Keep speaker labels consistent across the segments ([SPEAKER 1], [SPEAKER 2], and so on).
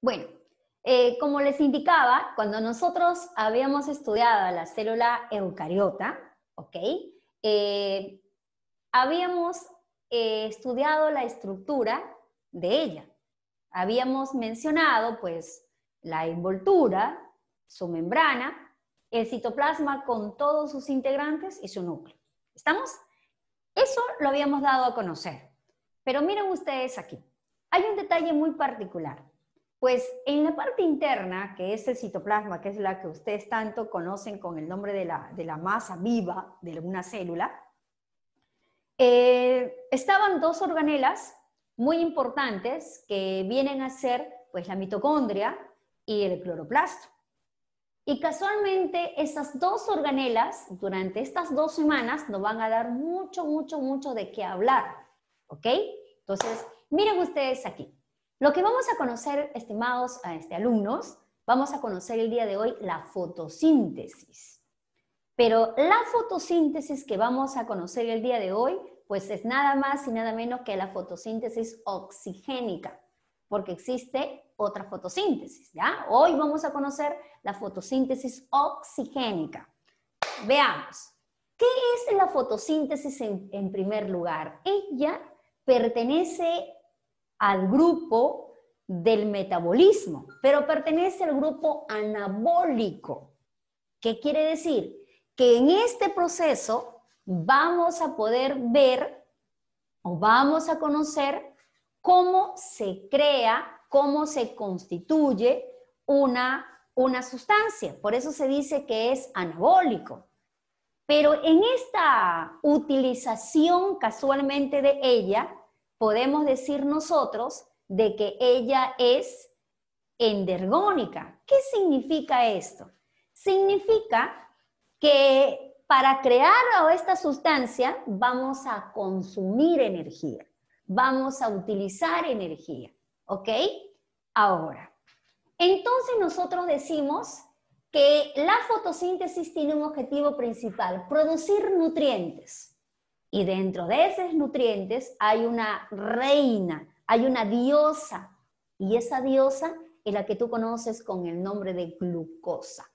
[SPEAKER 1] Bueno, eh, como les indicaba, cuando nosotros habíamos estudiado la célula eucariota, ¿ok? Eh, habíamos eh, estudiado la estructura de ella. Habíamos mencionado, pues, la envoltura, su membrana, el citoplasma con todos sus integrantes y su núcleo. ¿Estamos? Eso lo habíamos dado a conocer. Pero miren ustedes aquí. Hay un detalle muy particular. Pues en la parte interna, que es el citoplasma, que es la que ustedes tanto conocen con el nombre de la, masa viva de alguna célula, eh, estaban dos organelas muy importantes que vienen a ser pues, la mitocondria y el cloroplasto. Y casualmente esas dos organelas durante estas dos semanas nos van a dar mucho, mucho, mucho de qué hablar. ¿Ok? Entonces, Miren ustedes aquí. Lo que vamos a conocer, estimados este, alumnos, vamos a conocer el día de hoy la fotosíntesis. Pero la fotosíntesis que vamos a conocer el día de hoy, pues es nada más y nada menos que la fotosíntesis oxigénica, porque existe otra fotosíntesis, ¿ya? Hoy vamos a conocer la fotosíntesis oxigénica. Veamos, ¿qué es la fotosíntesis en, en primer lugar? Ella pertenece al grupo del metabolismo, pero pertenece al grupo anabólico. ¿Qué quiere decir? Que en este proceso vamos a poder ver o vamos a conocer cómo se crea, cómo se constituye una, una sustancia. Por eso se dice que es anabólico. Pero en esta utilización casualmente de ella, podemos decir nosotros de que ella es endergónica. ¿Qué significa esto? Significa que para crear esta sustancia vamos a consumir energía, vamos a utilizar energía, ¿ok? Ahora, entonces nosotros decimos que la fotosíntesis tiene un objetivo principal, producir nutrientes. Y dentro de esos nutrientes hay una reina, hay una diosa. Y esa diosa es la que tú conoces con el nombre de glucosa.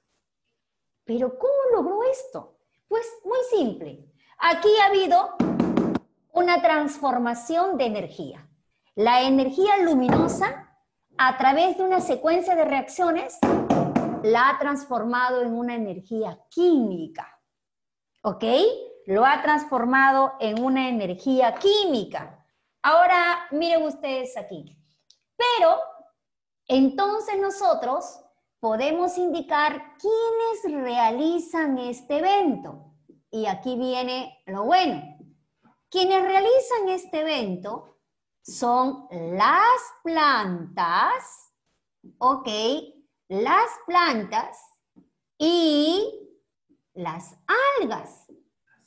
[SPEAKER 1] Pero ¿cómo logró esto? Pues muy simple. Aquí ha habido una transformación de energía. La energía luminosa, a través de una secuencia de reacciones, la ha transformado en una energía química. ¿Ok? lo ha transformado en una energía química. Ahora, miren ustedes aquí. Pero, entonces nosotros podemos indicar quiénes realizan este evento. Y aquí viene lo bueno. Quienes realizan este evento son las plantas, ¿ok? Las plantas y las algas.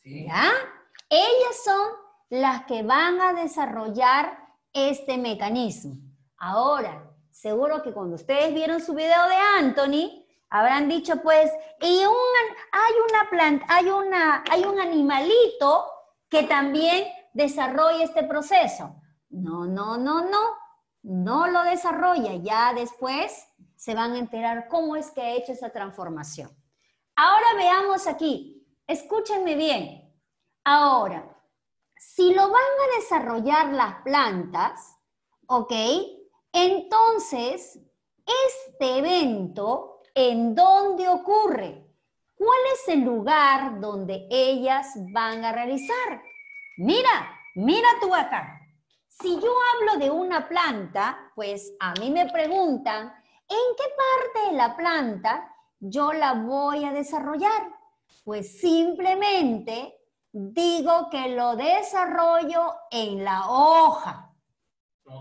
[SPEAKER 1] ¿Ya? Ellas son las que van a desarrollar este mecanismo. Ahora, seguro que cuando ustedes vieron su video de Anthony, habrán dicho pues, y hay una planta, hay una, hay un animalito que también desarrolla este proceso. No, no, no, no, no lo desarrolla. Ya después se van a enterar cómo es que ha hecho esa transformación. Ahora veamos aquí, Escúchenme bien. Ahora, si lo van a desarrollar las plantas, ¿ok? Entonces, este evento, ¿en dónde ocurre? ¿Cuál es el lugar donde ellas van a realizar? Mira, mira tú acá. Si yo hablo de una planta, pues a mí me preguntan, ¿en qué parte de la planta yo la voy a desarrollar? Pues simplemente digo que lo desarrollo en la hoja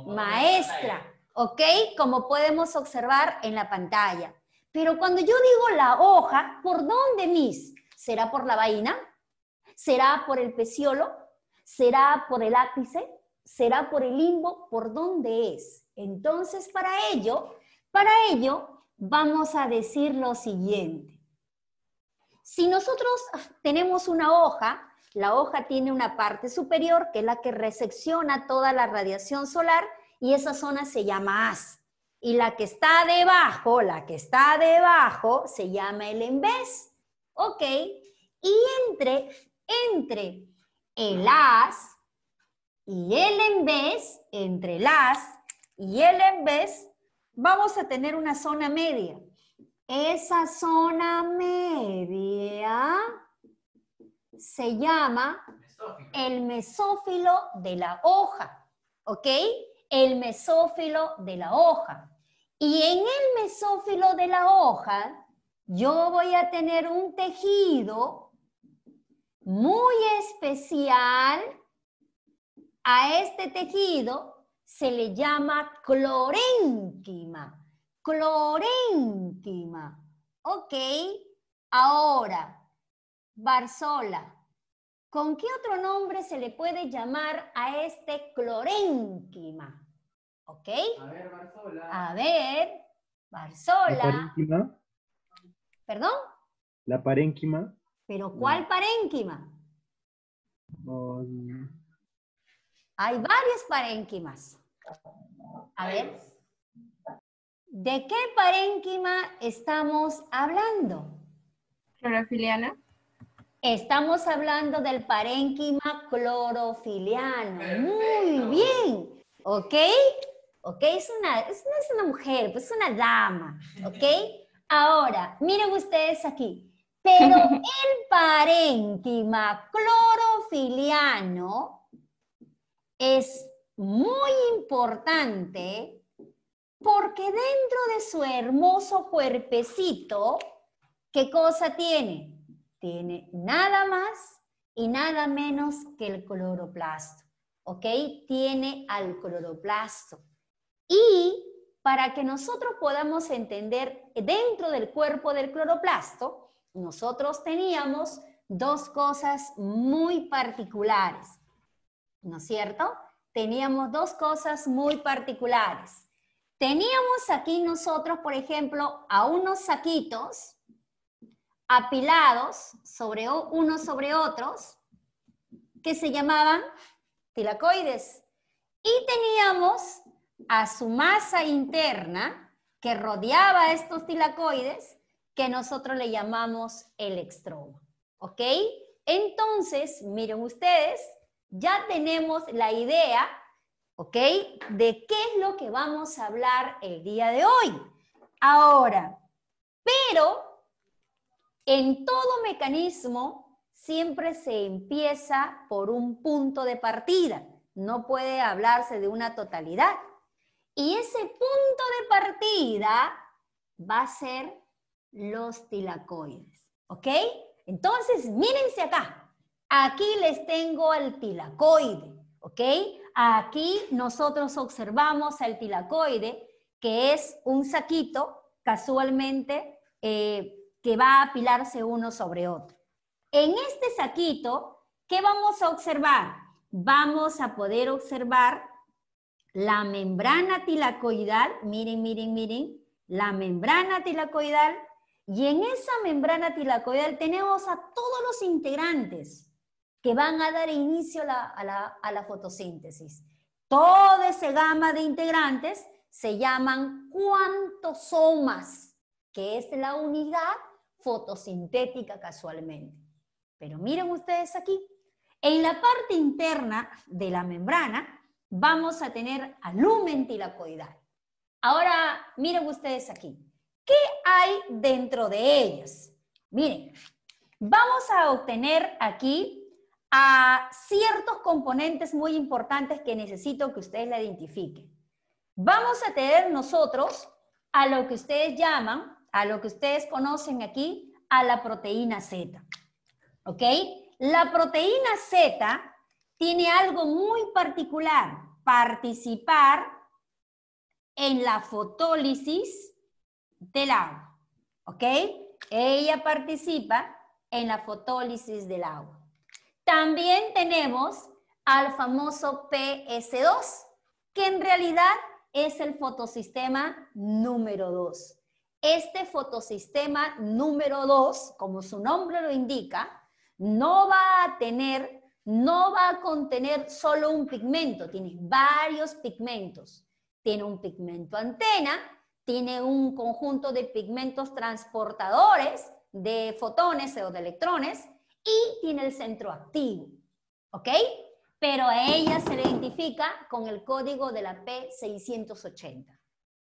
[SPEAKER 1] maestra, ¿ok? Como podemos observar en la pantalla. Pero cuando yo digo la hoja, ¿por dónde, mis? ¿Será por la vaina? ¿Será por el peciolo? ¿Será por el ápice? ¿Será por el limbo? ¿Por dónde es? Entonces, para ello, para ello, vamos a decir lo siguiente. Si nosotros tenemos una hoja, la hoja tiene una parte superior que es la que recepciona toda la radiación solar y esa zona se llama as, Y la que está debajo, la que está debajo, se llama el embés. ¿Ok? Y entre, entre el haz y el embés, entre el haz y el embés, vamos a tener una zona media. Esa zona media se llama el mesófilo de la hoja, ¿ok? El mesófilo de la hoja. Y en el mesófilo de la hoja, yo voy a tener un tejido muy especial. A este tejido se le llama clorénquima. Clorénquima. Ok, ahora, Barzola. ¿Con qué otro nombre se le puede llamar a este clorénquima? ¿Ok? A ver, Barzola. A ver, Barzola. ¿La parénquima? ¿Perdón? La parénquima. ¿Pero cuál parénquima? Hay varias parénquimas. A ver. ¿De qué parénquima estamos hablando? Clorofiliana. Estamos hablando del parénquima clorofiliano. Muy bien. ¿Ok? ¿Ok? Es una, es es una mujer, pues es una dama. ¿Ok? Ahora, miren ustedes aquí. Pero el parénquima clorofiliano es muy importante porque dentro de su hermoso cuerpecito, ¿qué cosa tiene? Tiene nada más y nada menos que el cloroplasto, ¿ok? Tiene al cloroplasto. Y para que nosotros podamos entender dentro del cuerpo del cloroplasto, nosotros teníamos dos cosas muy particulares, ¿no es cierto? Teníamos dos cosas muy particulares. Teníamos aquí nosotros, por ejemplo, a unos saquitos apilados sobre unos sobre otros que se llamaban tilacoides. Y teníamos a su masa interna que rodeaba estos tilacoides que nosotros le llamamos el extroma. ¿Ok? Entonces, miren ustedes, ya tenemos la idea ¿Ok? ¿De qué es lo que vamos a hablar el día de hoy? Ahora, pero en todo mecanismo siempre se empieza por un punto de partida. No puede hablarse de una totalidad. Y ese punto de partida va a ser los tilacoides. ¿Ok? Entonces, mírense acá. Aquí les tengo al tilacoide. ¿ok? Aquí nosotros observamos al tilacoide, que es un saquito casualmente eh, que va a apilarse uno sobre otro. En este saquito, ¿qué vamos a observar? Vamos a poder observar la membrana tilacoidal, miren, miren, miren, la membrana tilacoidal, y en esa membrana tilacoidal tenemos a todos los integrantes, que van a dar inicio a la, a la, fotosíntesis. Toda esa gama de integrantes se llaman cuantosomas, que es la unidad fotosintética casualmente. Pero miren ustedes aquí, en la parte interna de la membrana vamos a tener alumen tilacoidal. Ahora, miren ustedes aquí, ¿qué hay dentro de ellas? Miren, vamos a obtener aquí a ciertos componentes muy importantes que necesito que ustedes la identifiquen. Vamos a tener nosotros a lo que ustedes llaman, a lo que ustedes conocen aquí, a la proteína Z. ¿Ok? La proteína Z tiene algo muy particular, participar en la fotólisis del agua. ¿Ok? Ella participa en la fotólisis del agua. También tenemos al famoso PS2, que en realidad es el fotosistema número 2. Este fotosistema número 2, como su nombre lo indica, no va a tener, no va a contener solo un pigmento, tiene varios pigmentos. Tiene un pigmento antena, tiene un conjunto de pigmentos transportadores de fotones o de electrones, y tiene el centro activo, ¿ok? Pero a ella se le identifica con el código de la P680.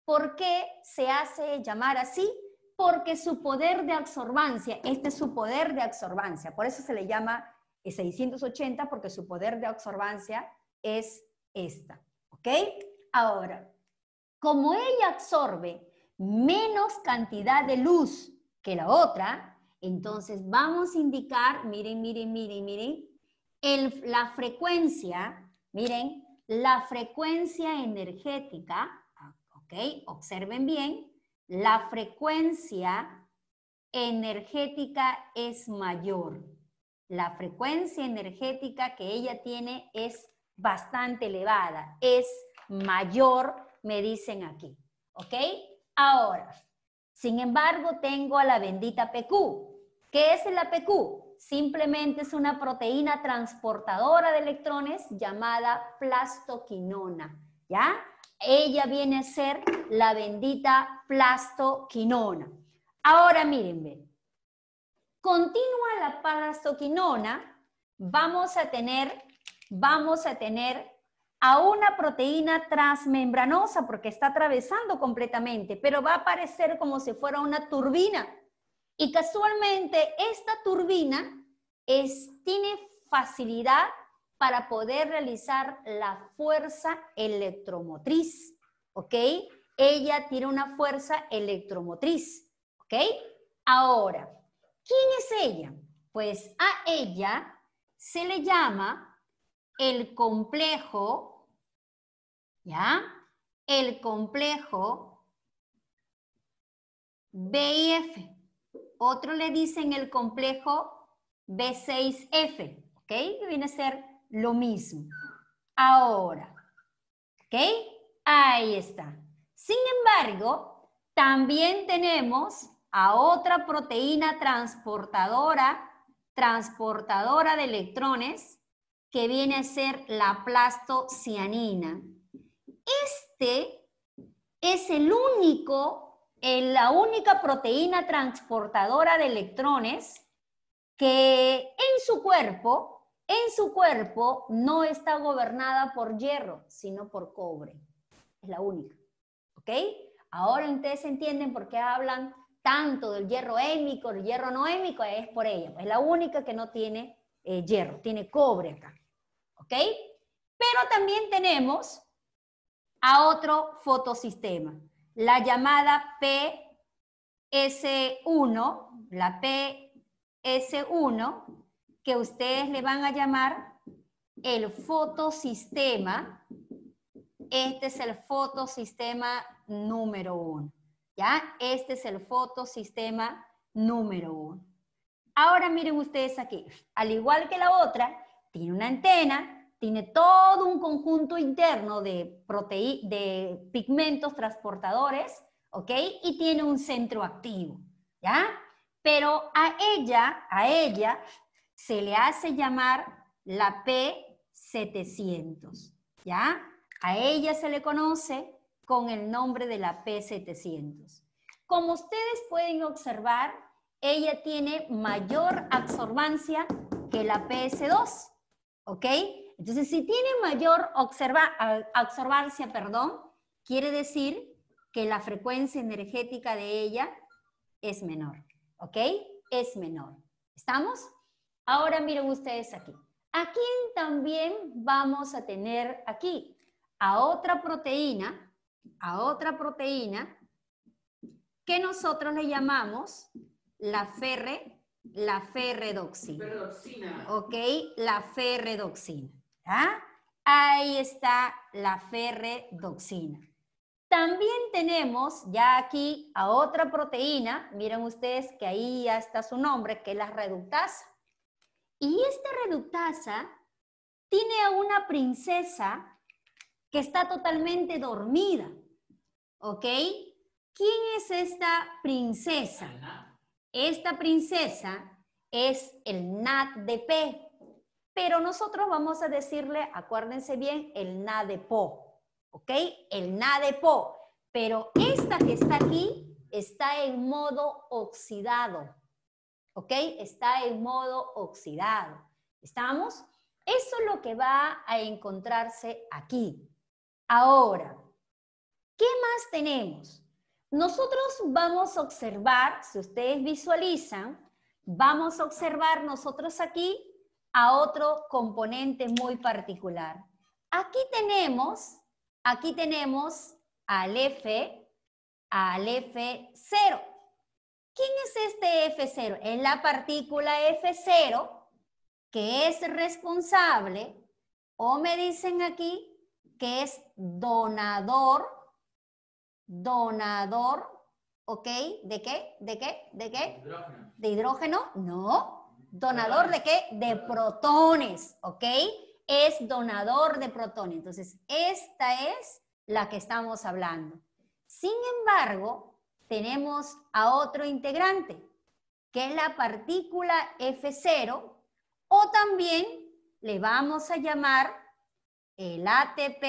[SPEAKER 1] ¿Por qué se hace llamar así? Porque su poder de absorbancia, este es su poder de absorbancia, por eso se le llama 680, porque su poder de absorbancia es esta, ¿ok? Ahora, como ella absorbe menos cantidad de luz que la otra, entonces vamos a indicar, miren, miren, miren, miren, la frecuencia, miren, la frecuencia energética, ¿ok? Observen bien, la frecuencia energética es mayor. La frecuencia energética que ella tiene es bastante elevada, es mayor, me dicen aquí, ¿ok? Ahora, sin embargo, tengo a la bendita PQ. ¿Qué es la PQ? Simplemente es una proteína transportadora de electrones llamada plastoquinona, ¿ya? Ella viene a ser la bendita plastoquinona. Ahora miren, Continúa la plastoquinona, vamos a tener, vamos a tener a una proteína transmembranosa porque está atravesando completamente, pero va a parecer como si fuera una turbina. Y casualmente esta turbina es, tiene facilidad para poder realizar la fuerza electromotriz, ¿ok? Ella tiene una fuerza electromotriz, ¿ok? Ahora, ¿quién es ella? Pues a ella se le llama el complejo ¿Ya? El complejo BIF. Otro le dicen el complejo B6F, ¿ok? viene a ser lo mismo. Ahora, ¿ok? Ahí está. Sin embargo, también tenemos a otra proteína transportadora, transportadora de electrones, que viene a ser la plastocianina este es el único, la única proteína transportadora de electrones que en su cuerpo, en su cuerpo no está gobernada por hierro, sino por cobre. Es la única. ¿Ok? Ahora ustedes entienden por qué hablan tanto del hierro émico, el hierro no hémico, es por ella. Es la única que no tiene eh, hierro, tiene cobre acá. ¿Ok? Pero también tenemos a otro fotosistema, la llamada PS1, la PS1, que ustedes le van a llamar el fotosistema. Este es el fotosistema número uno. ¿Ya? Este es el fotosistema número uno. Ahora miren ustedes aquí, al igual que la otra, tiene una antena, tiene todo un conjunto interno de, de pigmentos transportadores, ¿ok? Y tiene un centro activo, ¿ya? Pero a ella, a ella, se le hace llamar la P700, ¿ya? A ella se le conoce con el nombre de la P700. Como ustedes pueden observar, ella tiene mayor absorbancia que la PS2, ¿ok? Entonces, si tiene mayor observancia, perdón, quiere decir que la frecuencia energética de ella es menor, ¿ok? Es menor. ¿Estamos? Ahora miren ustedes aquí. ¿A quién también vamos a tener aquí? A otra proteína, a otra proteína que nosotros le llamamos la ferre, la ferredoxina. Ferredoxina. ¿Ok? La ferredoxina. ¿Ah? Ahí está la ferredoxina. También tenemos ya aquí a otra proteína, miren ustedes que ahí ya está su nombre, que es la reductasa. Y esta reductasa tiene a una princesa que está totalmente dormida, ¿ok? ¿Quién es esta princesa? Esta princesa es el NADP, pero nosotros vamos a decirle, acuérdense bien, el na de po, ¿ok? El na de po, pero esta que está aquí está en modo oxidado, ¿ok? Está en modo oxidado, ¿estamos? Eso es lo que va a encontrarse aquí. Ahora, ¿qué más tenemos? Nosotros vamos a observar, si ustedes visualizan, vamos a observar nosotros aquí a otro componente muy particular. Aquí tenemos, aquí tenemos al F, al F0. ¿Quién es este F0? Es la partícula F0 que es responsable, o me dicen aquí, que es donador, donador, ¿ok? ¿De qué? ¿De qué? ¿De qué? De hidrógeno. ¿De hidrógeno? No, Donador de qué? De protones, ¿ok? Es donador de protones. Entonces, esta es la que estamos hablando. Sin embargo, tenemos a otro integrante, que es la partícula F0, o también le vamos a llamar el ATP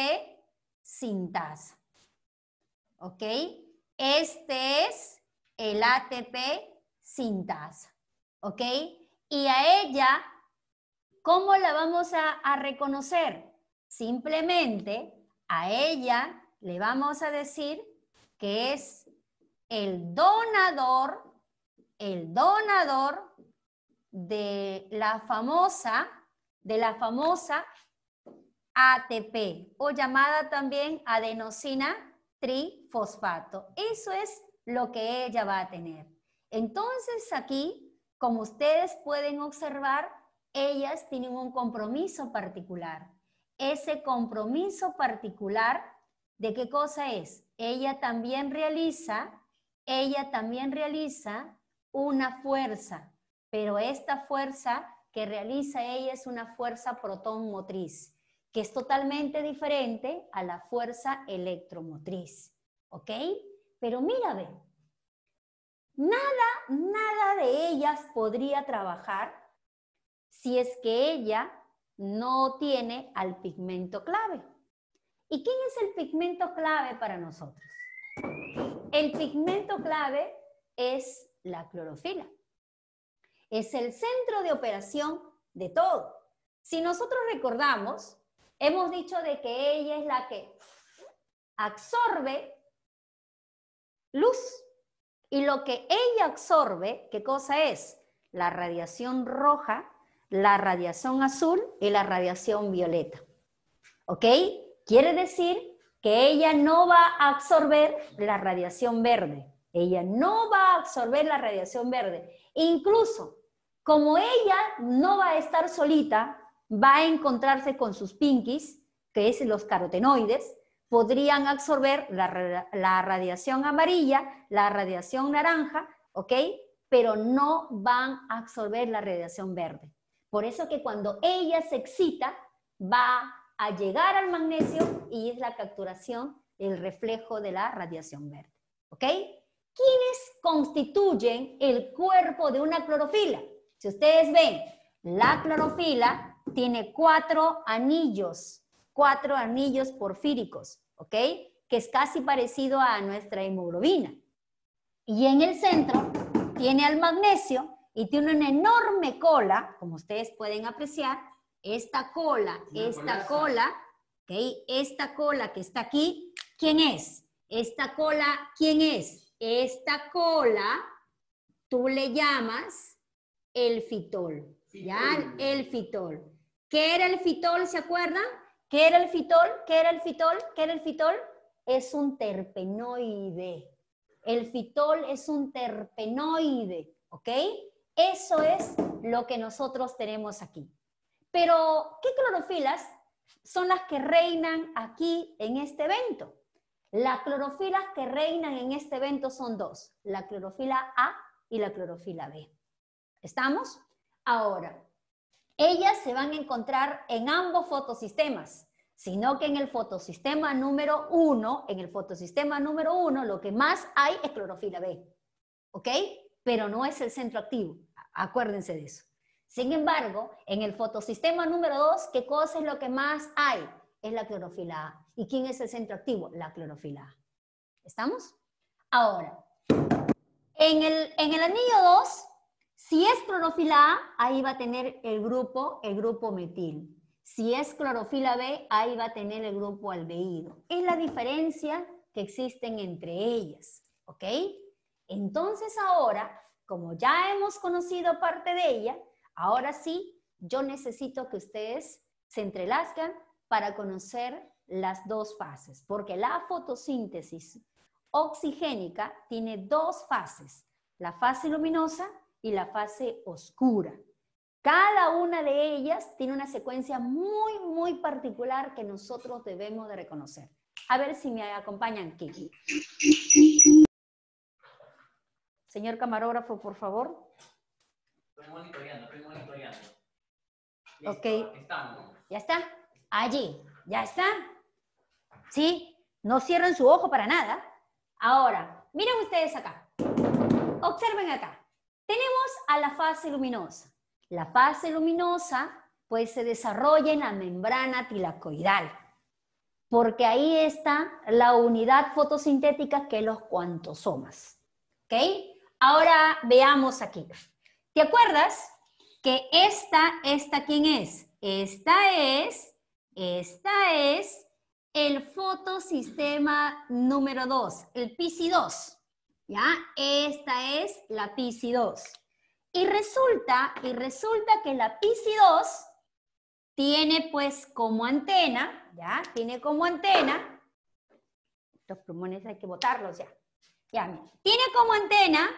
[SPEAKER 1] sintasa. ¿Ok? Este es el ATP sintasa. ¿Ok? Y a ella, ¿cómo la vamos a, reconocer? Simplemente a ella le vamos a decir que es el donador, el donador de la famosa, de la famosa ATP o llamada también adenosina trifosfato. Eso es lo que ella va a tener. Entonces aquí como ustedes pueden observar, ellas tienen un compromiso particular. Ese compromiso particular, ¿de qué cosa es? Ella también realiza, ella también realiza una fuerza, pero esta fuerza que realiza ella es una fuerza protón motriz, que es totalmente diferente a la fuerza electromotriz. ¿Ok? Pero mira, Nada, nada de ellas podría trabajar si es que ella no tiene al pigmento clave. ¿Y quién es el pigmento clave para nosotros? El pigmento clave es la clorofila. Es el centro de operación de todo. Si nosotros recordamos, hemos dicho de que ella es la que absorbe luz y lo que ella absorbe, ¿qué cosa es? La radiación roja, la radiación azul y la radiación violeta. ¿Ok? Quiere decir que ella no va a absorber la radiación verde. Ella no va a absorber la radiación verde. Incluso, como ella no va a estar solita, va a encontrarse con sus pinkies, que es los carotenoides, podrían absorber la, radiación amarilla, la radiación naranja, ¿ok? Pero no van a absorber la radiación verde. Por eso que cuando ella se excita, va a llegar al magnesio y es la capturación, el reflejo de la radiación verde, ¿ok? ¿Quiénes constituyen el cuerpo de una clorofila? Si ustedes ven, la clorofila tiene cuatro anillos cuatro anillos porfíricos, ¿ok? Que es casi parecido a nuestra hemoglobina. Y en el centro tiene al magnesio y tiene una enorme cola, como ustedes pueden apreciar, esta cola, esta cola, ¿ok? Esta cola que está aquí, ¿quién es? Esta cola, ¿quién es? Esta cola, tú le llamas el fitol, fitol. ¿ya? El fitol. ¿Qué era el fitol, se acuerdan? ¿Qué era el fitol? ¿Qué era el fitol? ¿Qué era el fitol? Es un terpenoide. El fitol es un terpenoide, ¿ok? Eso es lo que nosotros tenemos aquí. Pero, ¿qué clorofilas son las que reinan aquí en este evento? Las clorofilas que reinan en este evento son dos, la clorofila A y la clorofila B. ¿Estamos? Ahora, ellas se van a encontrar en ambos fotosistemas, sino que en el fotosistema número uno, en el fotosistema número uno, lo que más hay es clorofila B, ¿ok? Pero no es el centro activo, acuérdense de eso. Sin embargo, en el fotosistema número 2, ¿qué cosa es lo que más hay? Es la clorofila A. ¿Y quién es el centro activo? La clorofila A. ¿Estamos? Ahora, en el, en el anillo 2 si es clorofila A, ahí va a tener el grupo, el grupo metil. Si es clorofila B, ahí va a tener el grupo aldeído. Es la diferencia que existen entre ellas, ¿ok? Entonces ahora, como ya hemos conocido parte de ella, ahora sí, yo necesito que ustedes se entrelazcan para conocer las dos fases, porque la fotosíntesis oxigénica tiene dos fases, la fase luminosa y la fase oscura. Cada una de ellas tiene una secuencia muy, muy particular que nosotros debemos de reconocer. A ver si me acompañan, Kiki. Señor camarógrafo, por favor. Estoy monitoreando, estoy monitoreando. ok. ¿Ya está? Allí. ¿Ya está? ¿Sí? No cierren su ojo para nada. Ahora, miren ustedes acá. Observen acá. Tenemos a la fase luminosa. La fase luminosa pues se desarrolla en la membrana tilacoidal, porque ahí está la unidad fotosintética que los cuantosomas. Ahora veamos aquí. ¿Te acuerdas que esta, esta quién es? Esta es, esta es el fotosistema número 2, el PC2. ¿Ya? Esta es la PISI 2. Y resulta, y resulta que la PISI 2 tiene pues como antena, ¿ya? Tiene como antena, estos pulmones hay que botarlos ya. Ya, Tiene como antena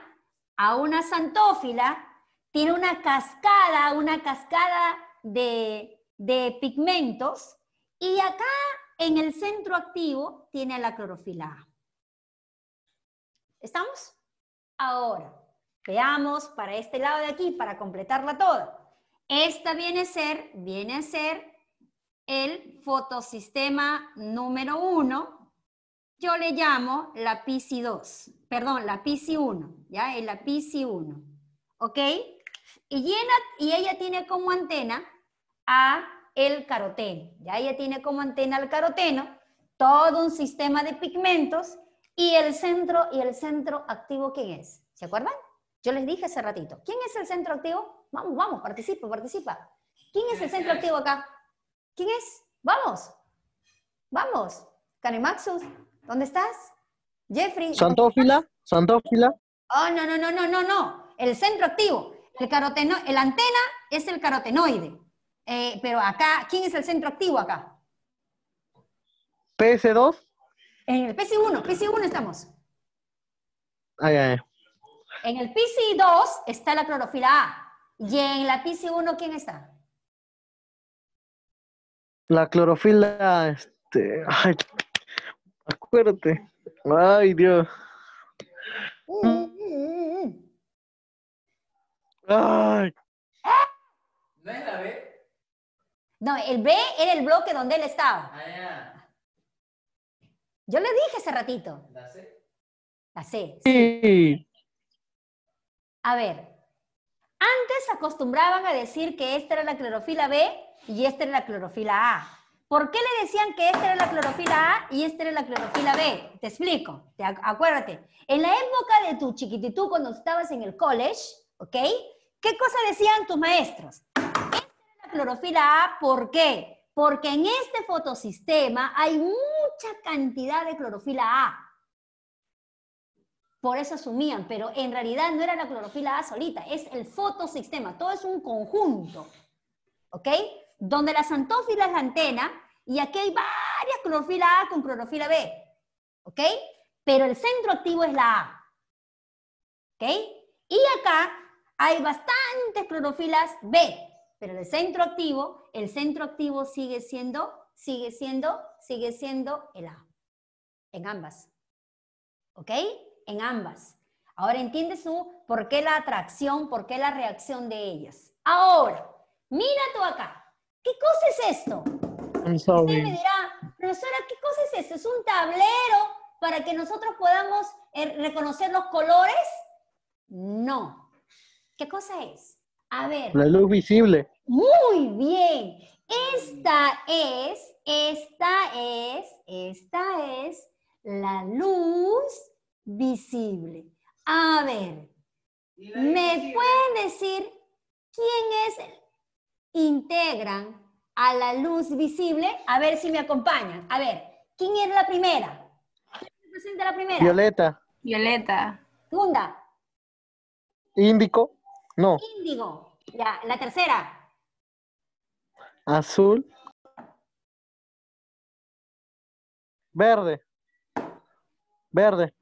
[SPEAKER 1] a una santófila, tiene una cascada, una cascada de, de pigmentos, y acá en el centro activo tiene la clorofila A. ¿Estamos? Ahora, veamos para este lado de aquí, para completarla toda. Esta viene a ser, viene a ser el fotosistema número uno. Yo le llamo la PC2, perdón, la PC1, ¿ya? Es la PC1, ¿ok? Y, llena, y ella tiene como antena a el caroteno, ¿ya? Ella tiene como antena al caroteno todo un sistema de pigmentos y el centro, y el centro activo, ¿quién es? ¿Se acuerdan? Yo les dije hace ratito, ¿quién es el centro activo? Vamos, vamos, participa, participa. ¿Quién es el centro activo acá? ¿Quién es? Vamos, vamos. Canemaxus, ¿dónde estás? Jeffrey. ¿Santófila? ¿Santófila? Oh, no, no, no, no, no, no. El centro activo. El caroteno, la antena es el carotenoide. Eh, pero acá, ¿quién es el centro activo acá? PS2. En el PC1, PC1 estamos. Ay, ay. En el PC2 está la clorofila A. ¿Y en la PC1 quién está? La clorofila, este, ay, acuérdate. Ay, Dios. Mm, mm, mm. Ay. ¿No es la B? No, el B era el bloque donde él estaba. Ah, yo le dije hace ratito. ¿La C? La C. Sí. A ver, antes acostumbraban a decir que esta era la clorofila B y esta era la clorofila A. ¿Por qué le decían que esta era la clorofila A y esta era la clorofila B? Te explico, acuérdate. En la época de tu chiquititud, cuando estabas en el college, ¿ok? ¿Qué cosa decían tus maestros? Esta era la clorofila A, ¿por qué? Porque en este fotosistema hay un mucha cantidad de clorofila A. Por eso asumían, pero en realidad no era la clorofila A solita, es el fotosistema, todo es un conjunto. ¿Ok? Donde la santófila es la antena y aquí hay varias clorofila A con clorofila B. ¿Ok? Pero el centro activo es la A. ¿Ok? Y acá hay bastantes clorofilas B, pero el centro activo, el centro activo sigue siendo sigue siendo, sigue siendo el A. En ambas. ¿Ok? En ambas. Ahora entiendes su por qué la atracción, por qué la reacción de ellas. Ahora, mira tú acá. ¿Qué cosa es esto? Usted me dirá, profesora, ¿qué cosa es esto? ¿Es un tablero para que nosotros podamos eh, reconocer los colores? No. ¿Qué cosa es? A ver. La luz visible. Muy bien. Esta es, esta es, esta es la luz visible. A ver, ¿me pueden decir quién es, integran a la luz visible? A ver si me acompañan. A ver, ¿quién es la primera? ¿Quién la primera? Violeta. Violeta. Segunda. Índico. No. Índigo. Ya, la tercera. Azul. Verde. Verde.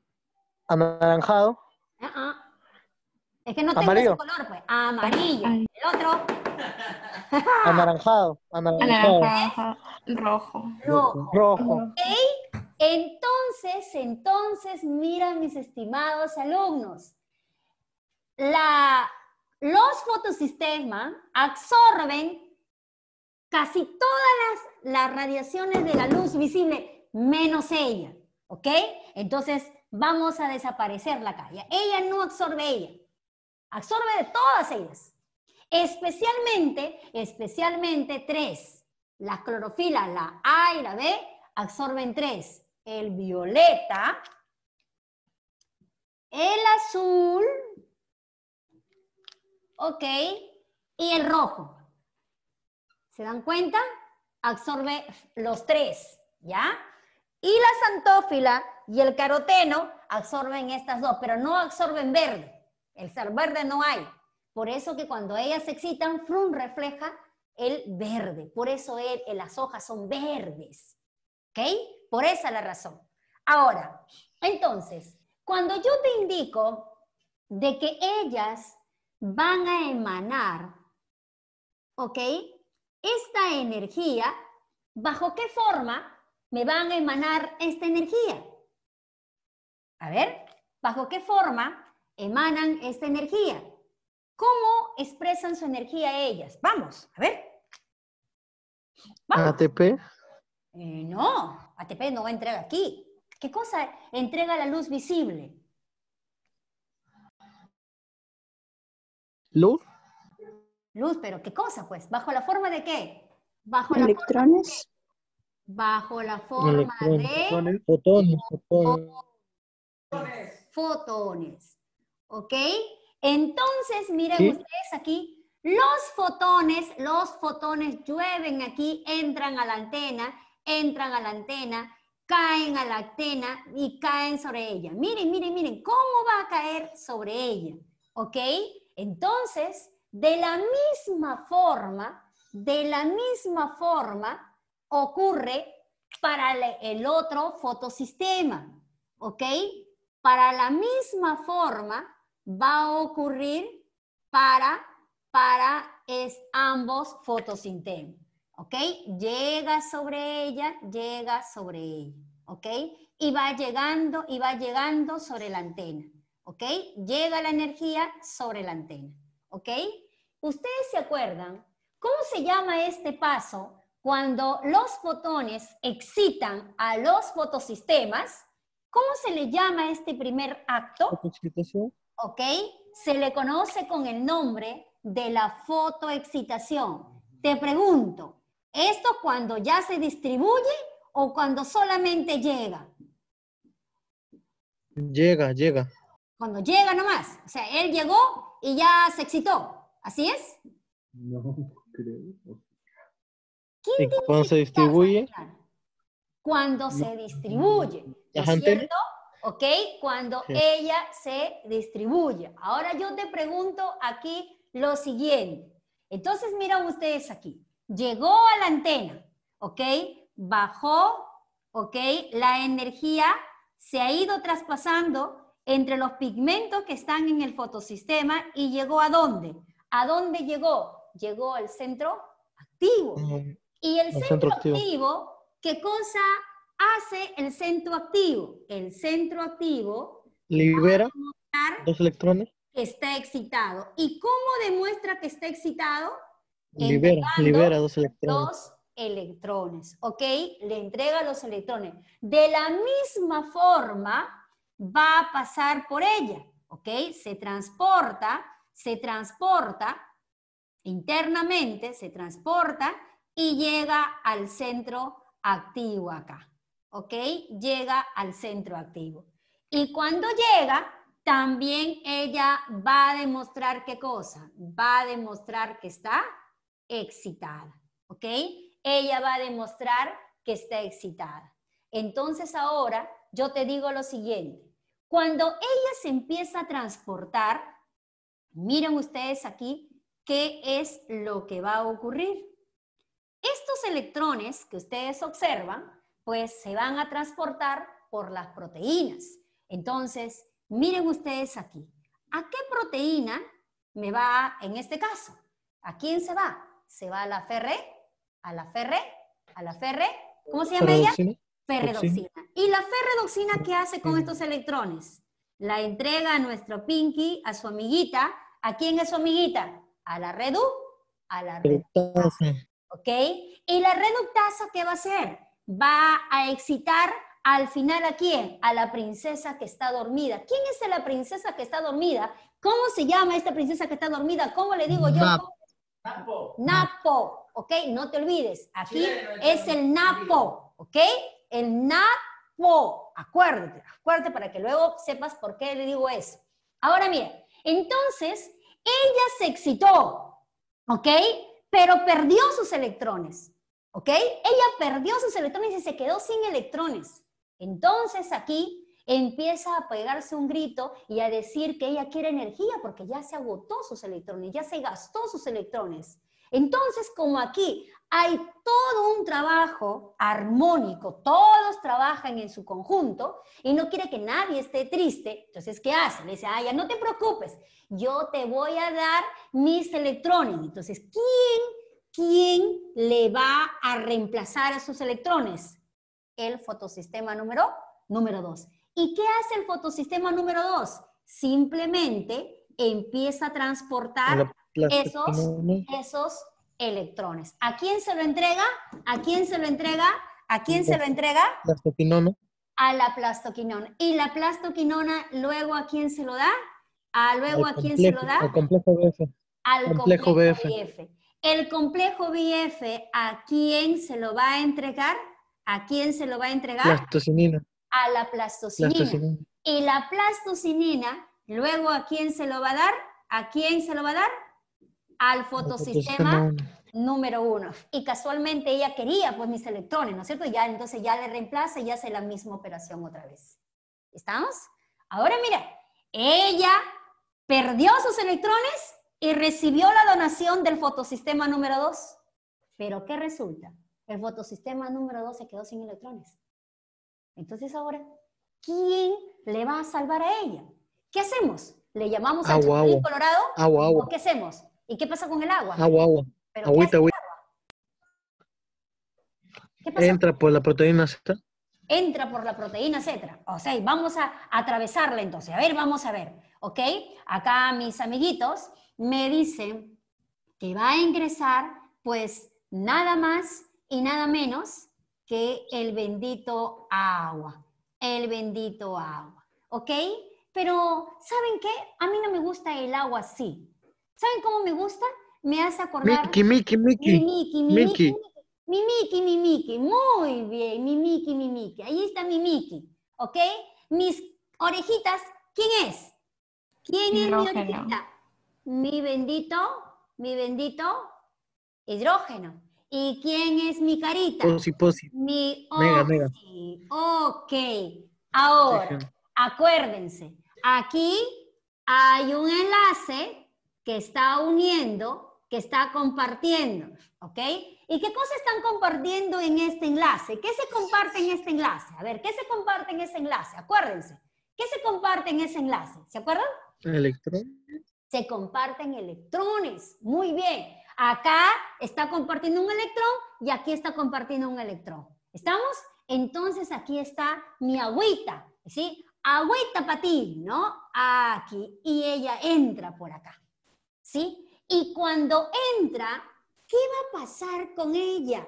[SPEAKER 1] Anaranjado. Ah, ah. Es que no tengo ese color, pues. Amarillo. El otro. anaranjado. Anaranjado. Rojo. Rojo. Rojo. Ok. Entonces, entonces, miran mis estimados alumnos. La los fotosistemas absorben casi todas las, radiaciones de la luz visible, menos ella, ¿ok? Entonces vamos a desaparecer la calle. Ella no absorbe ella, absorbe de todas ellas. Especialmente, especialmente tres. Las clorofila, la A y la B, absorben tres. El violeta, el azul, ok, y el rojo. ¿Se dan cuenta? Absorbe los tres, ¿ya? Y la santófila y el caroteno absorben estas dos, pero no absorben verde. El ser verde no hay. Por eso que cuando ellas se excitan, frun refleja el verde. Por eso eh, las hojas son verdes. ¿Ok? Por esa la razón. Ahora, entonces, cuando yo te indico de que ellas van a emanar, ¿ok? Esta energía, ¿bajo qué forma me van a emanar esta energía? A ver, ¿bajo qué forma emanan esta energía? ¿Cómo expresan su energía ellas? Vamos, a ver. ¿ATP? Eh, no, ATP no va a entrar aquí. ¿Qué cosa entrega la luz visible? ¿Luz? Luz, pero ¿qué cosa pues? ¿Bajo la forma de qué? Bajo ¿Electrones? La Bajo la forma de... Fotones, fotones. ¿Ok? Entonces, miren ustedes aquí, los fotones, los fotones llueven aquí, entran a la antena, entran a la antena, caen a la antena y caen sobre ella. Miren, miren, miren, cómo va a caer sobre ella, ¿ok? Entonces, de la misma forma, de la misma forma ocurre para el otro fotosistema, ¿ok? Para la misma forma va a ocurrir para, para ambos fotosintemas, ¿ok? Llega sobre ella, llega sobre ella, ¿ok? Y va llegando, y va llegando sobre la antena. ¿ok? Llega la energía sobre la antena, ¿ok? ¿Ustedes se acuerdan cómo se llama este paso cuando los fotones excitan a los fotosistemas? ¿Cómo se le llama este primer acto? Fotoexcitación. ¿Ok? Se le conoce con el nombre de la fotoexcitación. Te pregunto, ¿esto cuando ya se distribuye o cuando solamente llega? Llega, llega. Cuando llega nomás. O sea, él llegó y ya se excitó. ¿Así es? No creo. ¿Y se distribuye? Cuando se distribuye. ¿Es cierto? ¿Ok? Cuando ella se distribuye. Ahora yo te pregunto aquí lo siguiente. Entonces, miren ustedes aquí. Llegó a la antena, ¿ok? Bajó, ¿ok? La energía se ha ido traspasando entre los pigmentos que están en el fotosistema y llegó a dónde? ¿A dónde llegó? Llegó al centro activo. Mm, y el, centro, activo, ¿qué cosa hace el centro activo? El centro activo libera dos electrones está excitado. ¿Y cómo demuestra que está excitado? Libera, libera dos electrones. Dos electrones, ¿ok? Le entrega los electrones. De la misma forma, va a pasar por ella, ¿ok? Se transporta, se transporta internamente, se transporta y llega al centro activo acá, ¿ok? Llega al centro activo. Y cuando llega, también ella va a demostrar qué cosa, va a demostrar que está excitada, ¿ok? Ella va a demostrar que está excitada. Entonces ahora yo te digo lo siguiente, cuando ella se empieza a transportar, miren ustedes aquí qué es lo que va a ocurrir. Estos electrones que ustedes observan, pues se van a transportar por las proteínas. Entonces, miren ustedes aquí, ¿a qué proteína me va en este caso? ¿A quién se va? Se va a la ferre, a la ferre, a la ferre, ¿cómo se llama ella? ferredoxina. ¿Y la ferredoxina qué hace con estos electrones? La entrega a nuestro pinky, a su amiguita. ¿A quién es su amiguita? A la redu, a la reductasa. ¿Ok? ¿Y la reductasa qué va a hacer? Va a excitar al final a quién? A la princesa que está dormida. ¿Quién es la princesa que está dormida? ¿Cómo se llama esta princesa que está dormida? ¿Cómo le digo yo? Napo. Napo. ¿Ok? No te olvides. Aquí es el Napo. ¿Ok? en NAPO. Acuérdate, acuérdate para que luego sepas por qué le digo eso. Ahora mire, entonces ella se excitó, ¿ok? Pero perdió sus electrones, ¿ok? Ella perdió sus electrones y se quedó sin electrones. Entonces aquí empieza a pegarse un grito y a decir que ella quiere energía porque ya se agotó sus electrones, ya se gastó sus electrones. Entonces, como aquí hay todo un trabajo armónico, todos trabajan en su conjunto y no quiere que nadie esté triste, entonces, ¿qué hace? Le dice, ay, ah, no te preocupes, yo te voy a dar mis electrones. Entonces, ¿quién, quién le va a reemplazar a sus electrones? El fotosistema número, número 2. ¿Y qué hace el fotosistema número 2? Simplemente empieza a transportar esos, esos electrones. ¿A quién se lo entrega? ¿A quién se lo entrega? ¿A quién se lo entrega? Plastoquinona. A la plastoquinona. ¿Y la plastoquinona luego a quién se lo da? ¿A luego a quién se lo da? Al complejo BF. Al complejo, BF. El complejo BF, ¿a quién se lo va a entregar? ¿A quién se lo va a entregar? Plastocinina. A la plastocinina. Y la plastocinina, luego a quién se lo va a dar? ¿A quién se lo va a dar? al fotosistema número uno. Y casualmente ella quería pues mis electrones, ¿no es cierto? Ya entonces ya le reemplaza y hace la misma operación otra vez. ¿Estamos? Ahora mira, ella perdió sus electrones y recibió la donación del fotosistema número dos. Pero ¿qué resulta? El fotosistema número dos se quedó sin electrones. Entonces ahora, ¿quién le va a salvar a ella? ¿Qué hacemos? ¿Le llamamos a Colorado? ¿O qué hacemos? ¿Y qué pasa con el agua? Agua, agua. Entra por la proteína cetra? Entra por la proteína cetra? O sea, vamos a atravesarla entonces. A ver, vamos a ver. ¿Ok? Acá mis amiguitos me dicen que va a ingresar, pues, nada más y nada menos que el bendito agua. El bendito agua. ¿Ok? Pero, ¿saben qué? A mí no me gusta el agua así. ¿Saben cómo me gusta? Me hace acordar... Miki, Miki, Miki. Miki, Miki. Miki, Miki, Muy bien, mi Miki, mi Miki. Ahí está mi Miki, ¿ok? Mis orejitas, ¿quién es? ¿Quién es mi orejita? Mi bendito, mi bendito hidrógeno. ¿Y quién es mi carita? Posi, posi. Mi oxi. Ok. Ahora, acuérdense, aquí hay un enlace que está uniendo, que está compartiendo, ¿ok? ¿Y qué cosas están compartiendo en este enlace? ¿Qué se comparte en este enlace? A ver, ¿qué se comparte en ese enlace? Acuérdense, ¿qué se comparte en ese enlace? ¿Se acuerdan? Electrones. Se comparten electrones, muy bien. Acá está compartiendo un electrón y aquí está compartiendo un electrón. ¿Estamos? Entonces aquí está mi agüita, ¿sí? Agüita para ti, ¿no? Aquí. Y ella entra por acá. ¿sí? Y cuando entra, ¿qué va a pasar con ella?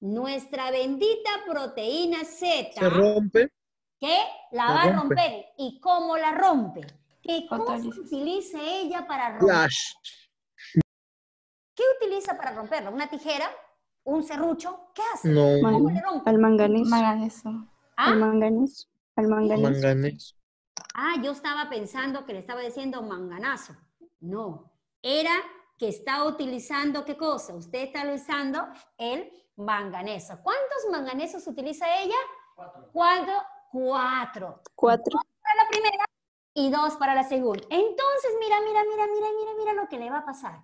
[SPEAKER 1] Nuestra bendita proteína Z. ¿Se rompe? ¿Qué? La, va a romper. ¿Y cómo la rompe? ¿Qué cosa utiliza ella para romper? ¿Qué utiliza para romperla? ¿Una tijera? ¿Un serrucho? ¿Qué hace? ¿Cómo le rompe? al Manganeso. ¿Ah? manganeso Ah, yo estaba pensando que le estaba diciendo manganazo. No, era que está utilizando, ¿qué cosa? Usted está utilizando el manganeso. ¿Cuántos manganesos utiliza ella? Cuatro. Cuatro. Cuatro. Cuatro. para la primera y dos para la segunda. Entonces, mira, mira, mira, mira, mira, mira lo que le va a pasar.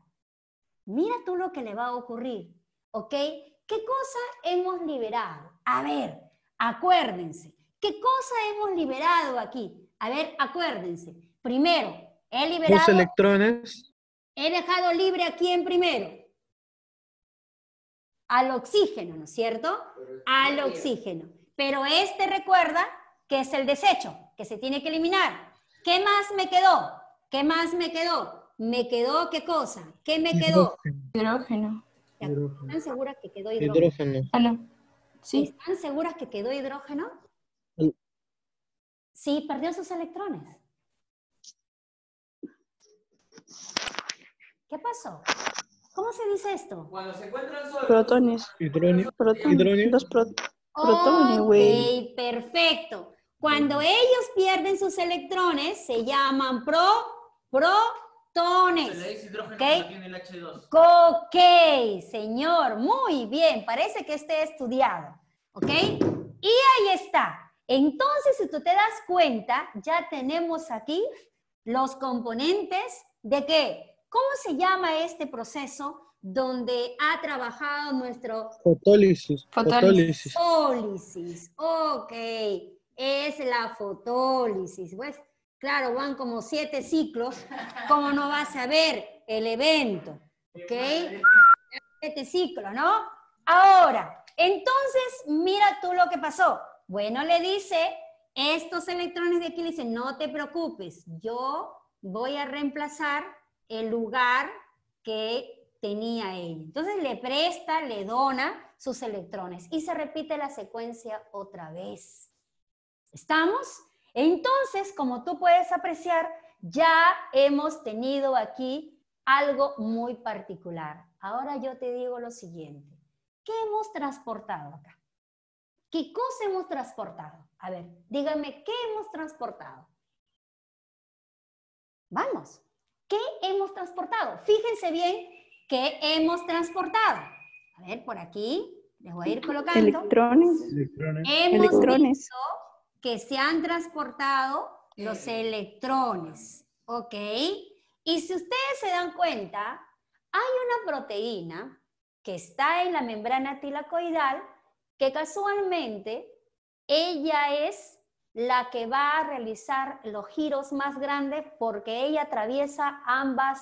[SPEAKER 1] Mira tú lo que le va a ocurrir, ¿ok? ¿Qué cosa hemos liberado? A ver, acuérdense. ¿Qué cosa hemos liberado aquí? A ver, acuérdense. Primero, he liberado... Los electrones. He dejado libre a quién primero? Al oxígeno, ¿no es cierto? Al oxígeno. Pero este recuerda que es el desecho, que se tiene que eliminar. ¿Qué más me quedó? ¿Qué más me quedó? ¿Me quedó qué cosa? ¿Qué me quedó? Hidrógeno. ¿Están seguras que quedó hidrógeno? Ah, ¿Están seguras que quedó hidrógeno? sí perdió sus electrones. ¿Qué pasó? ¿Cómo se dice esto? Cuando se encuentran solos. Protones. Hidrógeno. Protones. Los
[SPEAKER 2] protones, güey.
[SPEAKER 1] Ok, perfecto. Cuando ellos pierden sus electrones, se llaman pro, protones. Se le dice hidrógeno okay. tiene el H2. Ok, señor. Muy bien. Parece que esté estudiado. ¿Ok? Y ahí está. Entonces, si tú te das cuenta, ya tenemos aquí los componentes de qué? ¿Cómo se llama este proceso donde ha trabajado nuestro... Fotólisis. Fotólisis. Fotólisis, ok. Es la fotólisis. Pues claro, van como siete ciclos. ¿Cómo no vas a ver el evento? ¿Ok? Siete ciclos, ¿no? Ahora, entonces, mira tú lo que pasó. Bueno, le dice, estos electrones de aquí le dicen, no te preocupes, yo voy a reemplazar el lugar que tenía él. Entonces le presta, le dona sus electrones y se repite la secuencia otra vez. ¿Estamos? Entonces, como tú puedes apreciar, ya hemos tenido aquí algo muy particular. Ahora yo te digo lo siguiente. ¿Qué hemos transportado acá? ¿Qué cosa hemos transportado? A ver, dígame, ¿qué hemos transportado? Vamos. ¿Qué hemos transportado? Fíjense bien qué hemos transportado. A ver, por aquí les voy a ir colocando. Electrones. Hemos electrones. que se han transportado los electrones. ¿Ok? Y si ustedes se dan cuenta, hay una proteína que está en la membrana tilacoidal que casualmente ella es la que va a realizar los giros más grandes porque ella atraviesa ambas,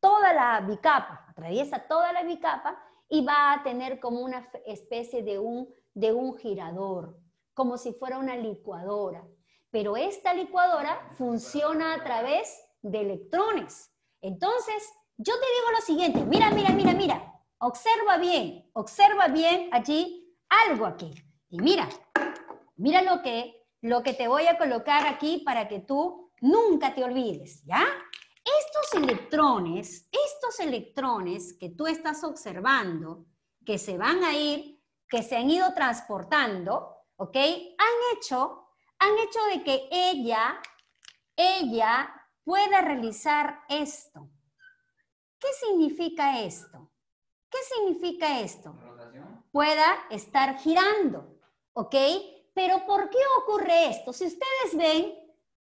[SPEAKER 1] toda la bicapa, atraviesa toda la bicapa y va a tener como una especie de un, de un girador, como si fuera una licuadora. Pero esta licuadora funciona a través de electrones. Entonces, yo te digo lo siguiente, mira, mira, mira, mira, observa bien, observa bien allí algo aquí. Y mira, mira lo que lo que te voy a colocar aquí para que tú nunca te olvides, ¿ya? Estos electrones, estos electrones que tú estás observando, que se van a ir, que se han ido transportando, ¿ok? Han hecho, han hecho de que ella, ella pueda realizar esto. ¿Qué significa esto? ¿Qué significa esto? Pueda estar girando, ¿ok? pero ¿por qué ocurre esto? Si ustedes ven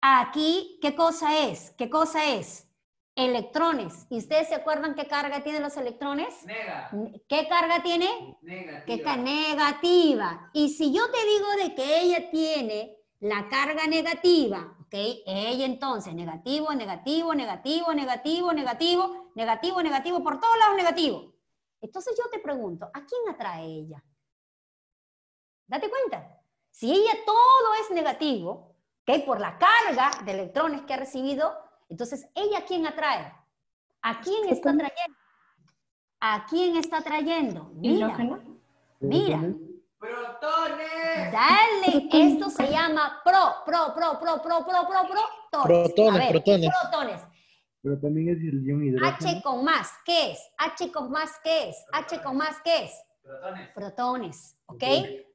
[SPEAKER 1] aquí, ¿qué cosa es? ¿Qué cosa es? Electrones. ¿Y ustedes se acuerdan qué carga tienen los electrones? Nega. ¿Qué carga tiene? Negativa. Que está negativa. Y si yo te digo de que ella tiene la carga negativa, ¿ok? Ella entonces, negativo, negativo, negativo, negativo, negativo, negativo, negativo, por todos lados negativo. Entonces yo te pregunto, ¿a quién atrae ella? Date cuenta. Si ella todo es negativo, que por la carga de electrones que ha recibido, entonces ella a quién atrae? ¿A quién está trayendo? ¿A quién está trayendo? Mira, mira. ¡Protones! Dale, esto se llama pro, pro, pro, pro, pro, pro, pro, pro, protones. Ver, protones, protones. Pero también es H con más, ¿qué es? H con más, ¿qué es? H con más, ¿qué es? Protones. Protones, ¿ok?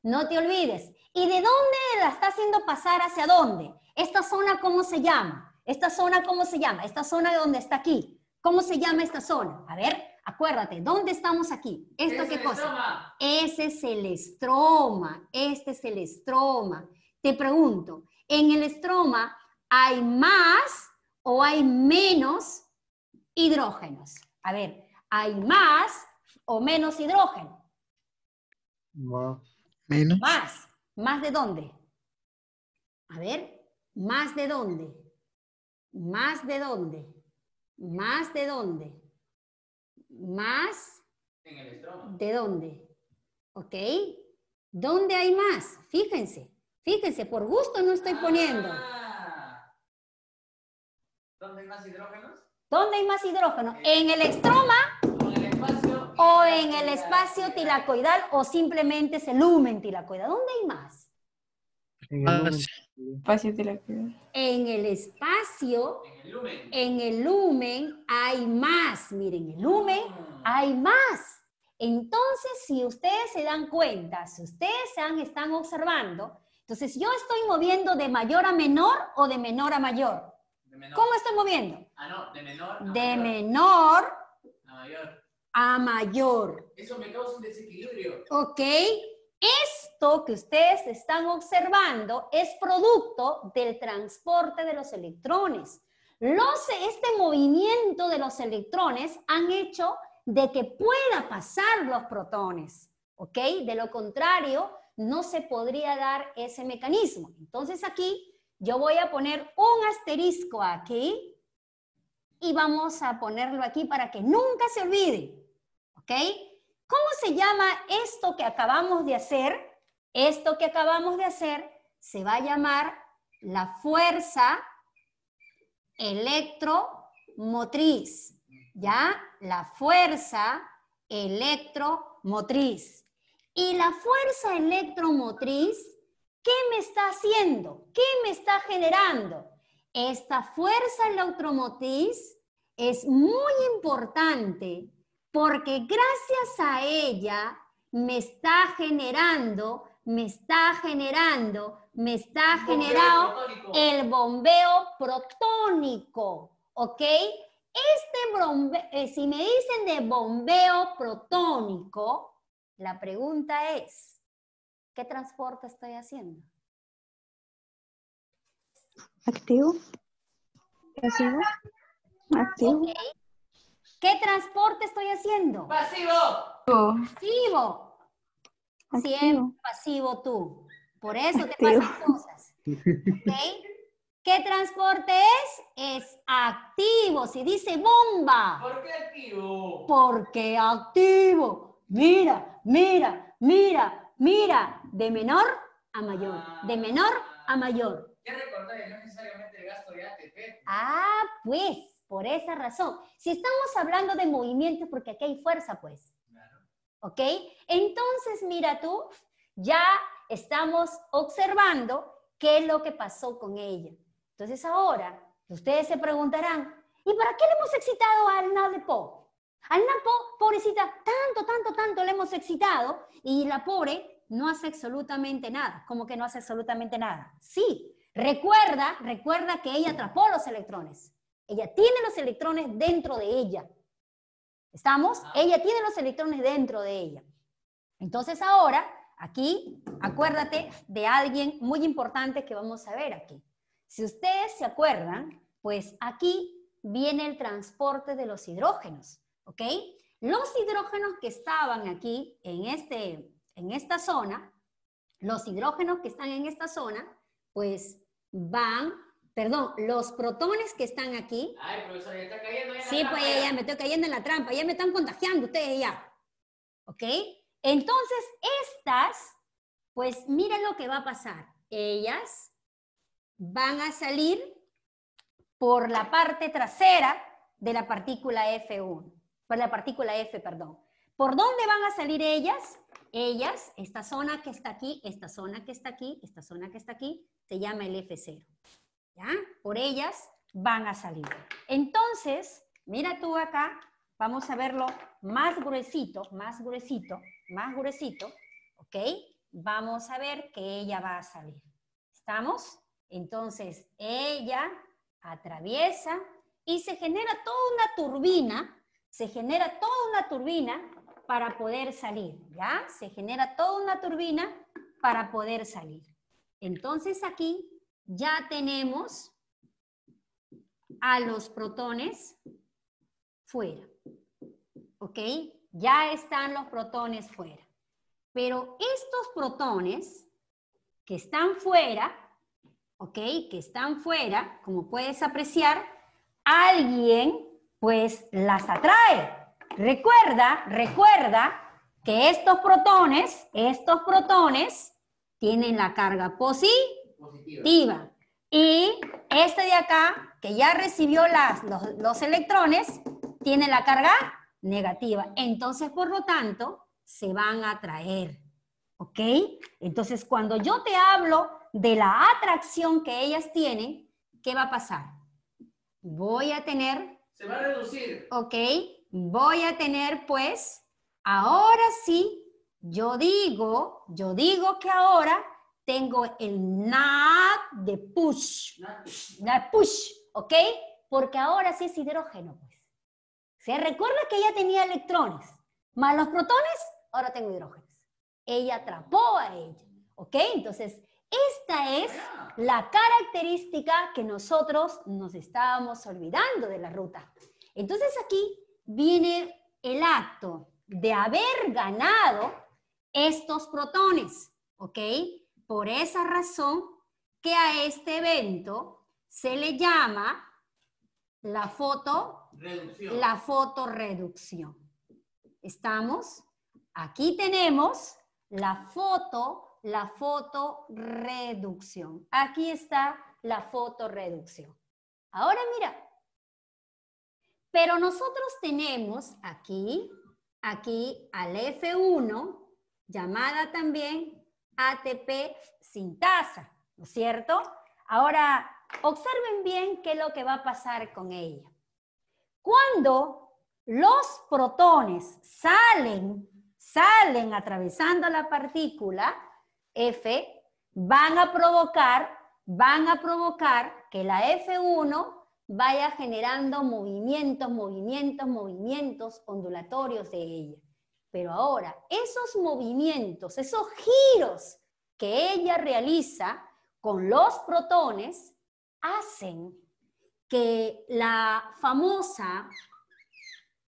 [SPEAKER 1] No te olvides. ¿Y de dónde la está haciendo pasar hacia dónde? ¿Esta zona cómo se llama? ¿Esta zona cómo se llama? ¿Esta zona de dónde está aquí? ¿Cómo se llama esta zona? A ver, acuérdate, ¿dónde estamos aquí? ¿Esto qué cosa? Ese es el estroma. Este es el estroma. Te pregunto, ¿en el estroma hay más o hay menos hidrógenos? A ver, ¿hay más o menos hidrógeno? Más. Más. de dónde? A ver, ¿más de dónde? ¿Más de dónde? ¿Más de dónde? ¿Más? En el ¿De dónde? ¿Ok? ¿Dónde hay más? Fíjense, fíjense, por gusto no estoy poniendo. Ah. ¿Dónde hay más hidrógenos? ¿Dónde hay más hidrógeno? Eh. En el estroma o en el espacio tilacoidal o simplemente es el lumen tilacoidal. ¿Dónde hay más? En el espacio En el espacio, en el lumen hay más. Miren, en el lumen hay más. Entonces, si ustedes se dan cuenta, si ustedes están observando, entonces yo estoy moviendo de mayor a menor o de menor a mayor. ¿Cómo estoy moviendo? Ah, no, de menor. A de menor. A mayor a mayor. Eso me causa un desequilibrio. Ok. Esto que ustedes están observando es producto del transporte de los electrones. Los, este movimiento de los electrones han hecho de que pueda pasar los protones, ¿ok? De lo contrario, no se podría dar ese mecanismo. Entonces aquí yo voy a poner un asterisco aquí y vamos a ponerlo aquí para que nunca se olvide. ¿Ok? ¿Cómo se llama esto que acabamos de hacer? Esto que acabamos de hacer se va a llamar la fuerza electromotriz. ¿Ya? La fuerza electromotriz. Y la fuerza electromotriz, ¿qué me está haciendo? ¿Qué me está generando? Esta fuerza electromotriz es muy importante porque gracias a ella me está generando, me está generando, me está generando el bombeo protónico, ¿ok? Este bombeo, eh, si me dicen de bombeo protónico, la pregunta es, ¿qué transporte estoy haciendo? Activo. Pasivo. Activo. ¿Qué transporte estoy haciendo? Pasivo. Pasivo. Siempre pasivo tú. Por eso te pasan cosas. ¿Qué transporte es? Es activo. Si dice bomba. ¿Por qué activo? Porque activo. Mira, mira, mira, mira. De menor a mayor. De menor a mayor. ¿Qué ah. recordar? No necesariamente el gasto de ATP. Ah, pues por esa razón. Si estamos hablando de movimiento, porque aquí hay fuerza, pues. Claro. ¿Ok? Entonces, mira tú, ya estamos observando qué es lo que pasó con ella. Entonces, ahora, ustedes se preguntarán, ¿y para qué le hemos excitado a Alna de Po? Alna Po, pobrecita, tanto, tanto, tanto le hemos excitado y la pobre no hace absolutamente nada. Como que no hace absolutamente nada? Sí, recuerda, recuerda que ella atrapó los electrones. Ella tiene los electrones dentro de ella. ¿Estamos? Ah. Ella tiene los electrones dentro de ella. Entonces ahora, aquí, acuérdate de alguien muy importante que vamos a ver aquí. Si ustedes se acuerdan, pues aquí viene el transporte de los hidrógenos, ¿ok? Los hidrógenos que estaban aquí en, este, en esta zona, los hidrógenos que están en esta zona, pues van perdón, los protones que están aquí. Ay, profesor, ya está cayendo. Ya sí, pues ya, ya, me estoy cayendo en la trampa, ya me están contagiando ustedes ya. ¿Ok? Entonces, estas, pues miren lo que va a pasar. Ellas van a salir por la parte trasera de la partícula F1, por la partícula F, perdón. ¿Por dónde van a salir ellas? Ellas, esta zona que está aquí, esta zona que está aquí, esta zona que está aquí, se llama el F0. ¿ya? Por ellas van a salir. Entonces, mira tú acá, vamos a verlo más gruesito, más gruesito, más gruesito, ¿ok? Vamos a ver que ella va a salir. ¿Estamos? Entonces, ella atraviesa y se genera toda una turbina, se genera toda una turbina para poder salir, ¿ya? Se genera toda una turbina para poder salir. Entonces aquí ya tenemos a los protones fuera. ¿Ok? Ya están los protones fuera. Pero estos protones que están fuera, ¿ok? Que están fuera, como puedes apreciar, alguien pues las atrae. Recuerda, recuerda que estos protones, estos protones tienen la carga positiva positiva. Y este de acá, que ya recibió las, los, electrones, tiene la carga negativa. Entonces, por lo tanto, se van a atraer. ¿Ok? Entonces, cuando yo te hablo de la atracción que ellas tienen, ¿qué va a pasar? Voy a tener... Se va a reducir. ¿Ok? Voy a tener, pues, ahora sí, yo digo, yo digo que ahora tengo el NAD de push. NAD push, ¿ok? Porque ahora sí es hidrógeno, pues. Se recuerda que ella tenía electrones, más los protones, ahora tengo hidrógenos. Ella atrapó a ella, ¿ok? Entonces, esta es la característica que nosotros nos estábamos olvidando de la ruta. Entonces aquí viene el acto de haber ganado estos protones, ¿ok? por esa razón que a este evento se le llama la foto la fotoreducción. ¿Estamos? Aquí tenemos la foto, la fotoreducción. Aquí está la fotoreducción. Ahora mira, pero nosotros tenemos aquí, aquí al F1, llamada también ATP sin tasa, ¿no es cierto? Ahora, observen bien qué es lo que va a pasar con ella. Cuando los protones salen, salen atravesando la partícula, F, van a provocar, van a provocar que la F1 vaya generando movimientos, movimientos, movimientos ondulatorios de ella. Pero ahora, esos movimientos, esos giros que ella realiza con los protones, hacen que la famosa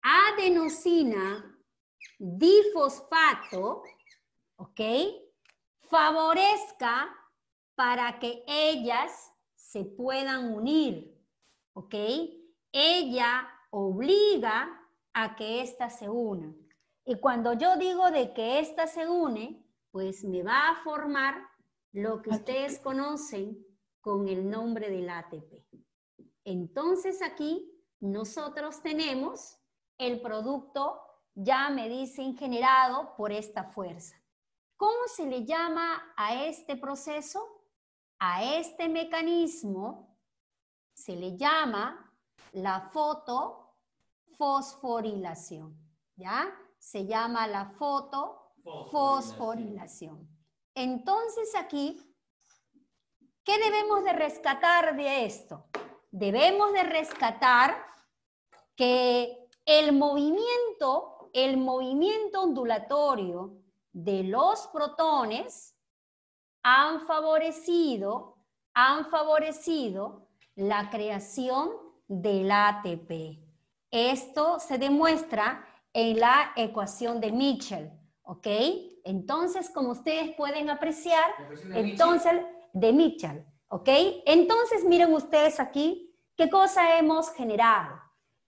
[SPEAKER 1] adenosina difosfato, ¿ok? Favorezca para que ellas se puedan unir, ¿ok? Ella obliga a que éstas se unan. Y cuando yo digo de que esta se une, pues me va a formar lo que ustedes conocen con el nombre del ATP. Entonces aquí nosotros tenemos el producto, ya me dicen, generado por esta fuerza. ¿Cómo se le llama a este proceso? A este mecanismo se le llama la fotofosforilación, ¿ya? se llama la foto fosforilación. Entonces aquí, ¿qué debemos de rescatar de esto? Debemos de rescatar que el movimiento, el movimiento ondulatorio de los protones han favorecido, han favorecido la creación del ATP. Esto se demuestra en la ecuación de Mitchell, ¿ok? Entonces, como ustedes pueden apreciar, entonces, de Mitchell, ¿ok? Entonces, miren ustedes aquí, ¿qué cosa hemos generado?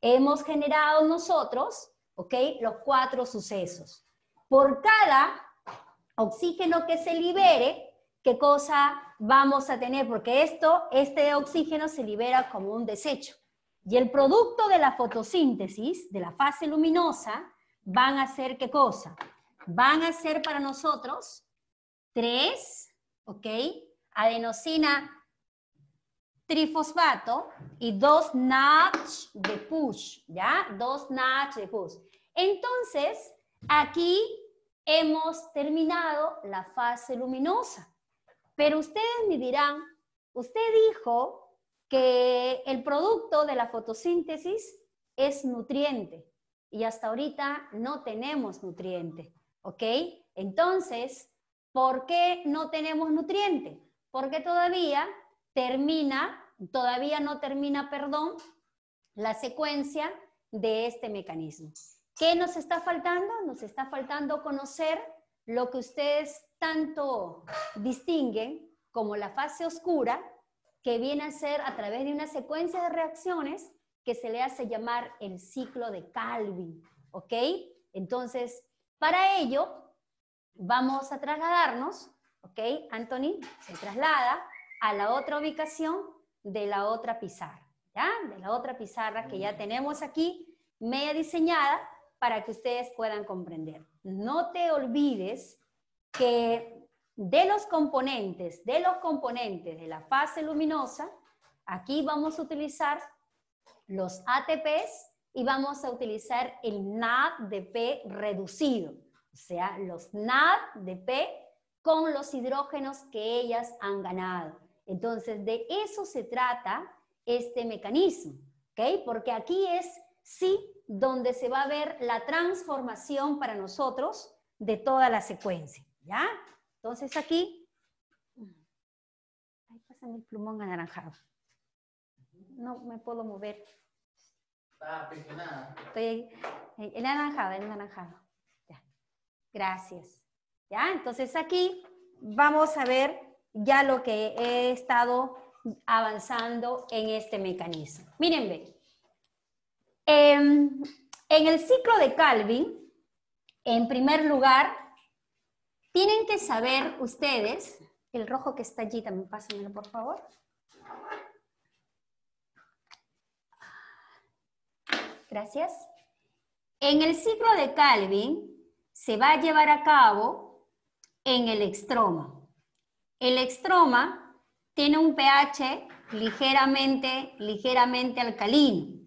[SPEAKER 1] Hemos generado nosotros, ¿ok? Los cuatro sucesos. Por cada oxígeno que se libere, ¿qué cosa vamos a tener? Porque esto, este oxígeno se libera como un desecho. Y el producto de la fotosíntesis, de la fase luminosa, van a ser qué cosa? Van a ser para nosotros tres, ¿ok? Adenosina trifosfato y dos NADH de push, ¿ya? Dos NADH de push. Entonces, aquí hemos terminado la fase luminosa. Pero ustedes me dirán, usted dijo que el producto de la fotosíntesis es nutriente y hasta ahorita no tenemos nutriente, ¿ok? Entonces, ¿por qué no tenemos nutriente? Porque todavía termina, todavía no termina, perdón, la secuencia de este mecanismo. ¿Qué nos está faltando? Nos está faltando conocer lo que ustedes tanto distinguen como la fase oscura que viene a ser a través de una secuencia de reacciones que se le hace llamar el ciclo de Calvin, ¿ok? Entonces, para ello, vamos a trasladarnos, ¿ok? Anthony se traslada a la otra ubicación de la otra pizarra, ¿ya? De la otra pizarra que ya tenemos aquí, media diseñada, para que ustedes puedan comprender. No te olvides que de los componentes, de los componentes de la fase luminosa, aquí vamos a utilizar los ATPs y vamos a utilizar el NAD reducido, o sea, los NAD de P con los hidrógenos que ellas han ganado. Entonces, de eso se trata este mecanismo, ¿ok? Porque aquí es sí donde se va a ver la transformación para nosotros de toda la secuencia, ¿ya? Entonces aquí, ahí pasa mi plumón anaranjado. No me puedo mover. Ah, pues, Estoy ahí, anaranjado, el anaranjado. Gracias. Ya, entonces aquí vamos a ver ya lo que he estado avanzando en este mecanismo. Miren, ve En, em, en el ciclo de Calvin, en primer lugar, tienen que saber ustedes, el rojo que está allí también, pásenmelo por favor. Gracias. En el ciclo de Calvin se va a llevar a cabo en el extroma. El extroma tiene un pH ligeramente, ligeramente alcalino,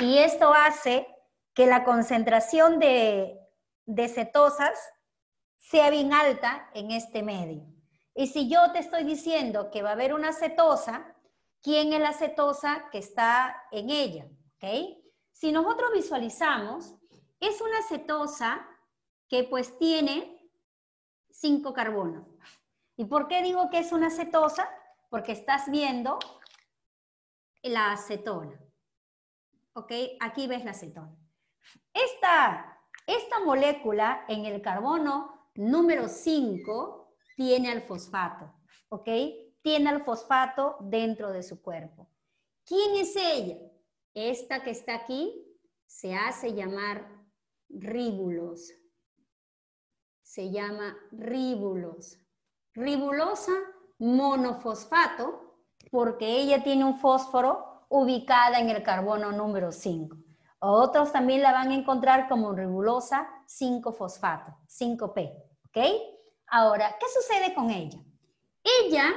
[SPEAKER 1] Y esto hace que la concentración de, de cetosas sea bien alta en este medio. Y si yo te estoy diciendo que va a haber una cetosa, ¿quién es la cetosa que está en ella? ¿Okay? Si nosotros visualizamos, es una cetosa que pues tiene cinco carbonos. ¿Y por qué digo que es una cetosa? Porque estás viendo la acetona. ¿Ok? Aquí ves la acetona. esta molécula en el carbono número 5 tiene al fosfato, ¿ok? Tiene al fosfato dentro de su cuerpo. ¿Quién es ella? Esta que está aquí se hace llamar ríbulos. Se llama ríbulos. Ribulosa monofosfato, porque ella tiene un fósforo ubicada en el carbono número 5. Otros también la van a encontrar como ribulosa 5-fosfato, 5P. Ahora, ¿qué sucede con ella? Ella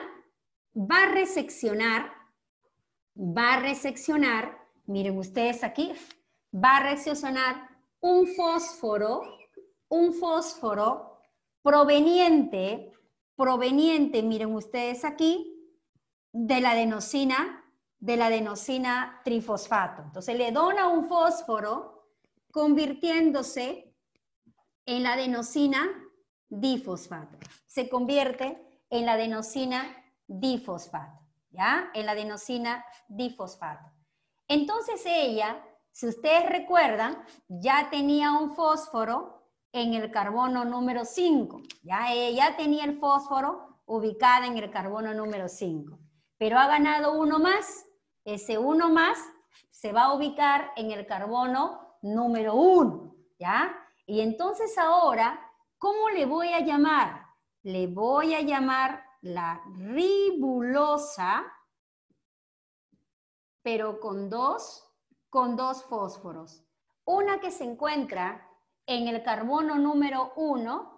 [SPEAKER 1] va a reseccionar, va a reseccionar, miren ustedes aquí, va a reseccionar un fósforo, un fósforo proveniente, proveniente, miren ustedes aquí, de la adenosina, de la adenosina trifosfato. Entonces le dona un fósforo convirtiéndose en la adenosina difosfato. Se convierte en la adenosina difosfato, ¿ya? En la adenosina difosfato. Entonces ella, si ustedes recuerdan, ya tenía un fósforo en el carbono número 5, ¿ya? Ella tenía el fósforo ubicada en el carbono número 5, pero ha ganado uno más. Ese uno más se va a ubicar en el carbono número 1, ¿ya? Y entonces ahora ¿Cómo le voy a llamar? Le voy a llamar la ribulosa, pero con dos, con dos fósforos. Una que se encuentra en el carbono número 1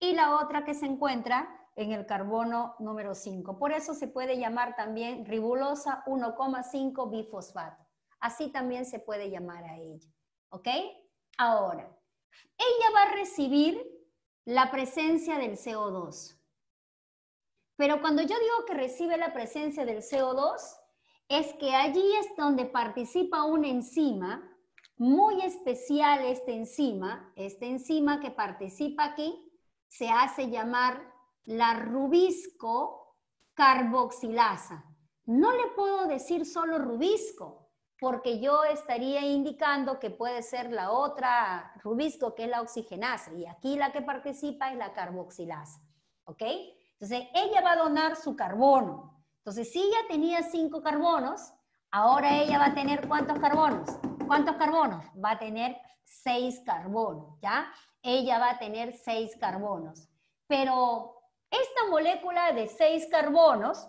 [SPEAKER 1] y la otra que se encuentra en el carbono número 5. Por eso se puede llamar también ribulosa 1,5 bifosfato. Así también se puede llamar a ella. ¿Ok? Ahora, ella va a recibir la presencia del CO2. Pero cuando yo digo que recibe la presencia del CO2, es que allí es donde participa una enzima, muy especial esta enzima, esta enzima que participa aquí, se hace llamar la rubisco carboxilasa. No le puedo decir solo rubisco, porque yo estaría indicando que puede ser la otra rubisco, que es la oxigenasa, y aquí la que participa es la carboxilasa, ¿ok? Entonces, ella va a donar su carbono. Entonces, si ella tenía cinco carbonos, ahora ella va a tener ¿cuántos carbonos? ¿Cuántos carbonos? Va a tener seis carbonos, ¿ya? Ella va a tener seis carbonos. Pero esta molécula de seis carbonos,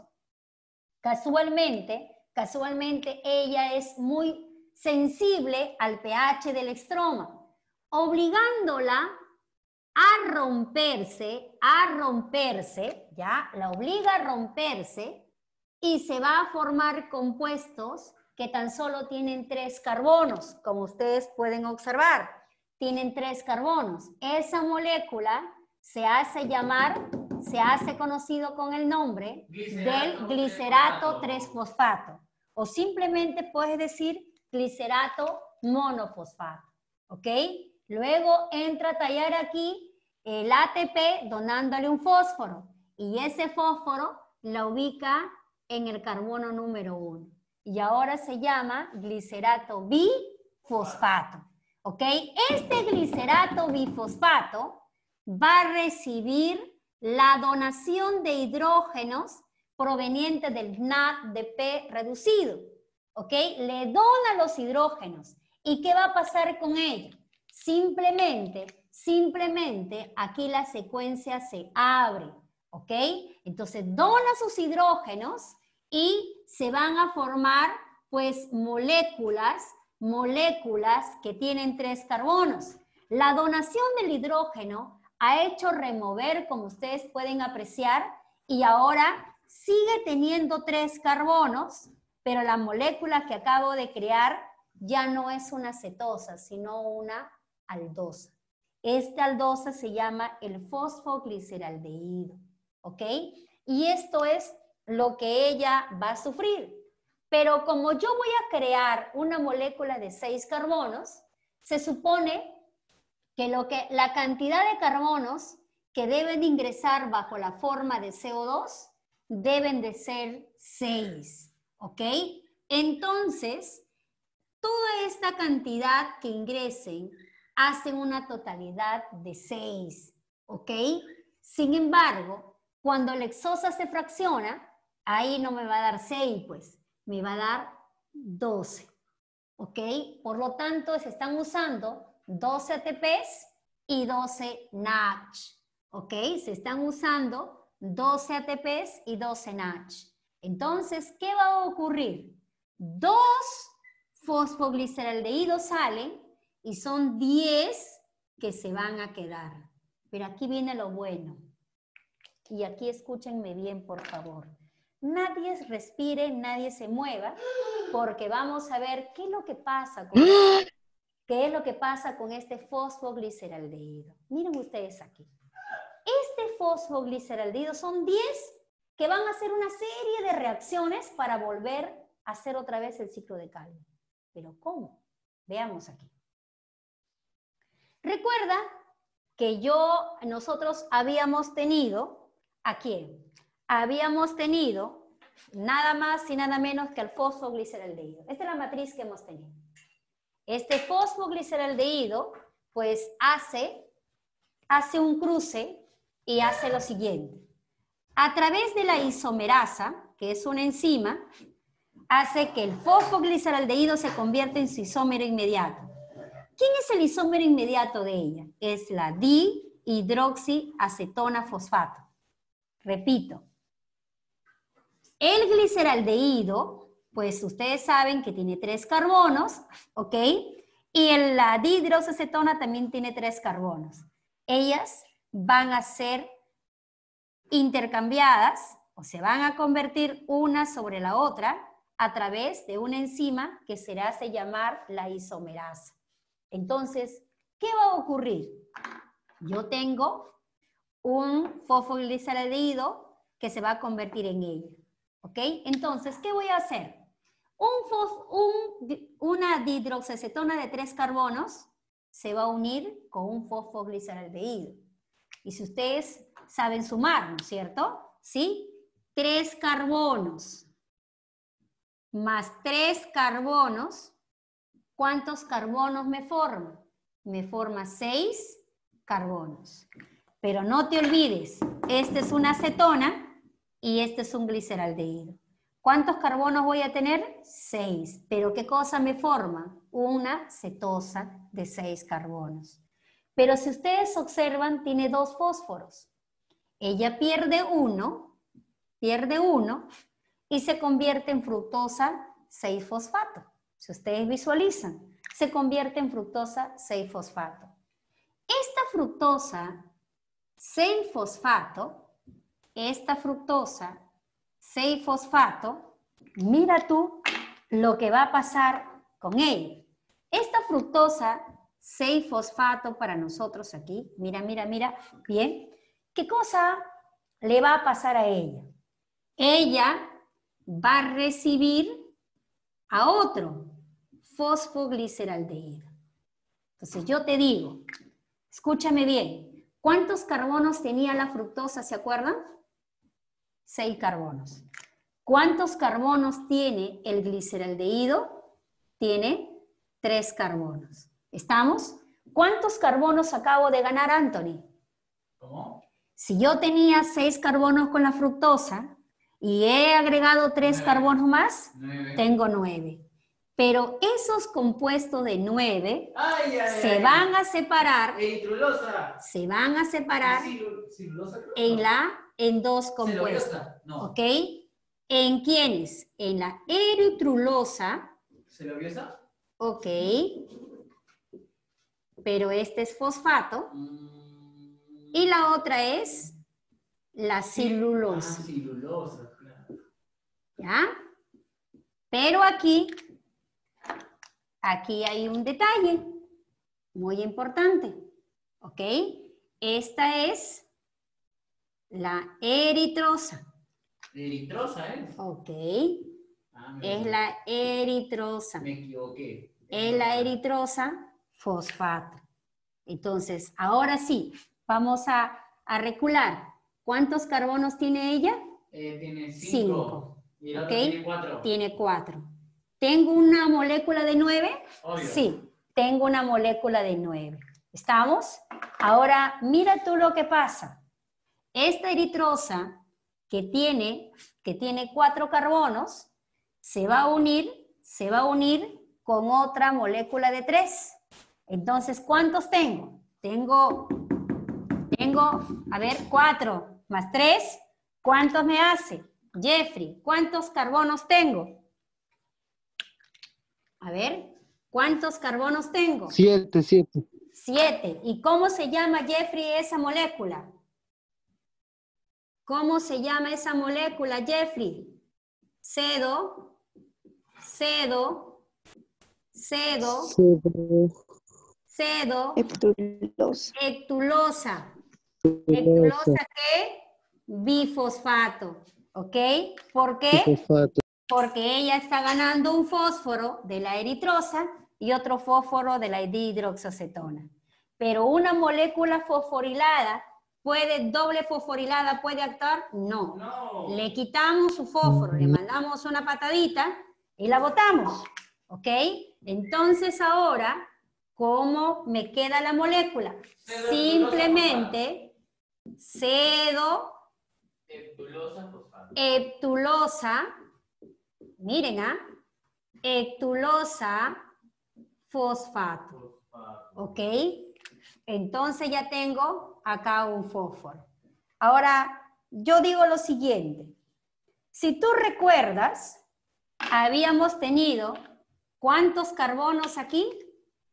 [SPEAKER 1] casualmente, Casualmente ella es muy sensible al pH del estroma, obligándola a romperse, a romperse, ya, la obliga a romperse y se va a formar compuestos que tan solo tienen tres carbonos, como ustedes pueden observar, tienen tres carbonos. Esa molécula se hace llamar se hace conocido con el nombre del glicerato 3-fosfato o simplemente puedes decir glicerato monofosfato, ¿ok? Luego entra a tallar aquí el ATP donándole un fósforo y ese fósforo la ubica en el carbono número 1 y ahora se llama glicerato bifosfato, ¿ok? Este glicerato bifosfato va a recibir la donación de hidrógenos proveniente del NADP reducido. ¿Ok? Le dona los hidrógenos. ¿Y qué va a pasar con ello? Simplemente, simplemente aquí la secuencia se abre. ¿Ok? Entonces dona sus hidrógenos y se van a formar pues moléculas, moléculas que tienen tres carbonos. La donación del hidrógeno ha hecho remover, como ustedes pueden apreciar, y ahora sigue teniendo tres carbonos, pero la molécula que acabo de crear ya no es una cetosa, sino una aldosa. Esta aldosa se llama el fosfogliceraldehído, ¿ok? Y esto es lo que ella va a sufrir. Pero como yo voy a crear una molécula de seis carbonos, se supone que, lo que la cantidad de carbonos que deben ingresar bajo la forma de CO2 deben de ser 6, ¿ok? Entonces, toda esta cantidad que ingresen hace una totalidad de 6, ¿ok? Sin embargo, cuando la exosa se fracciona, ahí no me va a dar 6, pues, me va a dar 12, ¿ok? Por lo tanto, se están usando 12 ATPs y 12 NACH. ¿Ok? Se están usando 12 ATPs y 12 nach Entonces, ¿qué va a ocurrir? Dos fosfogliceraldehídos salen y son 10 que se van a quedar. Pero aquí viene lo bueno. Y aquí escúchenme bien, por favor. Nadie respire, nadie se mueva, porque vamos a ver qué es lo que pasa con ¿Qué es lo que pasa con este fosfogliceraldehído? Miren ustedes aquí. Este fosfogliceraldehído son 10 que van a hacer una serie de reacciones para volver a hacer otra vez el ciclo de calma. ¿Pero cómo? Veamos aquí. Recuerda que yo, nosotros habíamos tenido, aquí, Habíamos tenido nada más y nada menos que al fosfogliceraldehído. Esta es la matriz que hemos tenido. Este fosfogliceraldehído pues hace, hace un cruce y hace lo siguiente. A través de la isomerasa, que es una enzima, hace que el fosfogliceraldehído se convierta en su isómero inmediato. ¿Quién es el isómero inmediato de ella? Es la dihidroxiacetona fosfato. Repito, el gliceraldehído pues ustedes saben que tiene tres carbonos, ¿ok? Y la dihidroacetona también tiene tres carbonos. Ellas van a ser intercambiadas o se van a convertir una sobre la otra a través de una enzima que se hace llamar la isomerasa. Entonces, ¿qué va a ocurrir? Yo tengo un fosfoglicerido que se va a convertir en ella. ¿Ok? Entonces, ¿qué voy a hacer? Un, una hidroxacetona de tres carbonos se va a unir con un fosfogliceraldehído. Y si ustedes saben sumar, ¿no es cierto? ¿Sí? Tres carbonos más tres carbonos, ¿cuántos carbonos me forman? Me forma seis carbonos. Pero no te olvides, esta es una acetona y este es un gliceraldehído. ¿Cuántos carbonos voy a tener? Seis. Pero ¿qué cosa me forma? Una cetosa de seis carbonos. Pero si ustedes observan, tiene dos fósforos. Ella pierde uno, pierde uno, y se convierte en fructosa 6-fosfato. Si ustedes visualizan, se convierte en fructosa 6-fosfato. Esta fructosa seis fosfato esta fructosa 6 fosfato, mira tú lo que va a pasar con él. Esta fructosa 6 fosfato para nosotros aquí, mira, mira, mira, bien, ¿qué cosa le va a pasar a ella? Ella va a recibir a otro fosfogliceraldehído. Entonces yo te digo, escúchame bien, ¿cuántos carbonos tenía la fructosa, se acuerdan? Seis carbonos. ¿Cuántos carbonos tiene el gliceraldehído? Tiene 3 carbonos. ¿Estamos? ¿Cuántos carbonos acabo de ganar, Anthony? ¿Cómo? Si yo tenía seis carbonos con la fructosa y he agregado tres carbonos más, tengo 9. Pero esos compuestos de 9 e se, van a separar. Se van a separar en la en dos compuestos. No. ¿Ok? ¿En quiénes? En la eritrulosa. esa? Ok. Pero este es fosfato. Mm. Y la otra es la celulosa. La ah, celulosa, claro. ¿Ya? Pero aquí, aquí hay un detalle muy importante. ¿Ok? Esta es la eritrosa. Eritrosa ¿eh? Ok. Ah, es la eritrosa. Me equivoqué. Es la eritrosa fosfato. Entonces, ahora sí, vamos a, a recular. ¿Cuántos carbonos tiene ella? Eh, tiene cinco. tiene cuatro. Tiene ¿Tengo una molécula de nueve? Sí, tengo una molécula de nueve. ¿Estamos? Ahora, mira tú lo que pasa. Esta eritrosa que tiene, que tiene cuatro carbonos se va a unir, se va a unir con otra molécula de tres. Entonces, ¿cuántos tengo? Tengo, tengo, a ver, cuatro más tres. ¿Cuántos me hace? Jeffrey, ¿cuántos carbonos tengo? A ver, ¿cuántos carbonos tengo? Siete, siete. Siete. ¿Y cómo se llama Jeffrey esa molécula? ¿Cómo se llama esa molécula, Jeffrey? Cedo, cedo, cedo, cedo, Ectulosa. ¿Ectulosa bifosfato, ¿ok? ¿Por qué? Porque ella está ganando un fósforo de la eritrosa y otro fósforo de la hidroxocetona. Pero una molécula fosforilada ¿Puede doble fosforilada, puede actuar? No. Le quitamos su fósforo, le mandamos una patadita y la botamos. ¿Ok? Entonces ahora, ¿cómo me queda la molécula? Simplemente cedo eptulosa, fosfato. eptulosa, miren, ¿ah? fosfato. fosfato. ¿Ok? Entonces ya tengo acá un fósforo. Ahora, yo digo lo siguiente. Si tú recuerdas, habíamos tenido, ¿cuántos carbonos aquí?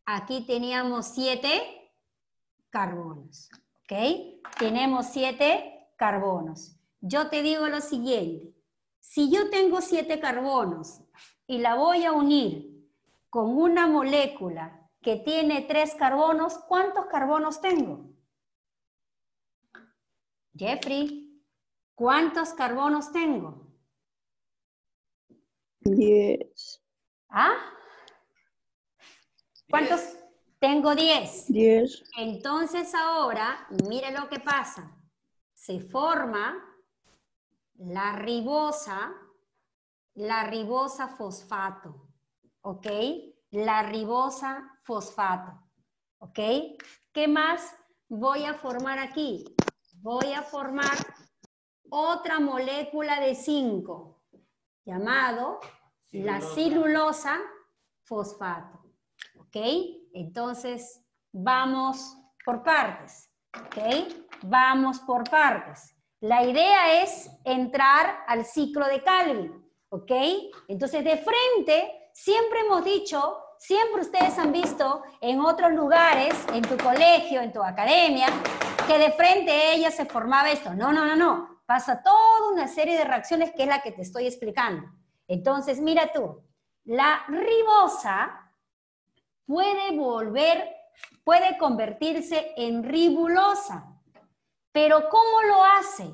[SPEAKER 1] Aquí teníamos siete carbonos, ¿ok? Tenemos siete carbonos. Yo te digo lo siguiente. Si yo tengo siete carbonos y la voy a unir con una molécula que tiene tres carbonos, ¿cuántos carbonos tengo? Jeffrey, ¿cuántos carbonos tengo? Diez. ¿Ah? ¿Cuántos? Tengo diez. Diez. Entonces ahora, mire lo que pasa. Se forma la ribosa, la ribosa fosfato, ¿ok? la ribosa fosfato. ¿Ok? ¿Qué más voy a formar aquí? Voy a formar otra molécula de 5, llamado la celulosa fosfato. ¿Ok? Entonces, vamos por partes. ¿Ok? Vamos por partes. La idea es entrar al ciclo de Calvin. ¿Ok? Entonces, de frente siempre hemos dicho, siempre ustedes han visto en otros lugares, en tu colegio, en tu academia, que de frente a ella se formaba esto. No, no, no, no. Pasa toda una serie de reacciones que es la que te estoy explicando. Entonces, mira tú, la ribosa puede volver, puede convertirse en ribulosa. Pero ¿cómo lo hace?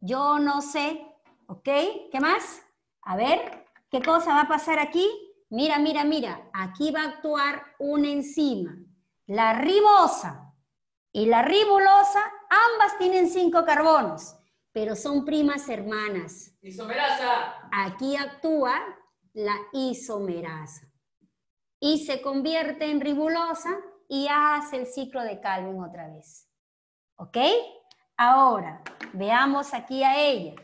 [SPEAKER 1] Yo no sé. ¿Ok? ¿Qué más? A ver, ¿qué cosa va a pasar aquí? mira, mira, mira, aquí va a actuar una enzima, la ribosa. Y la ribulosa, ambas tienen cinco carbonos, pero son primas hermanas. Isomerasa. Aquí actúa la isomerasa. Y se convierte en ribulosa y hace el ciclo de Calvin otra vez. ¿Ok? Ahora, veamos aquí a ella.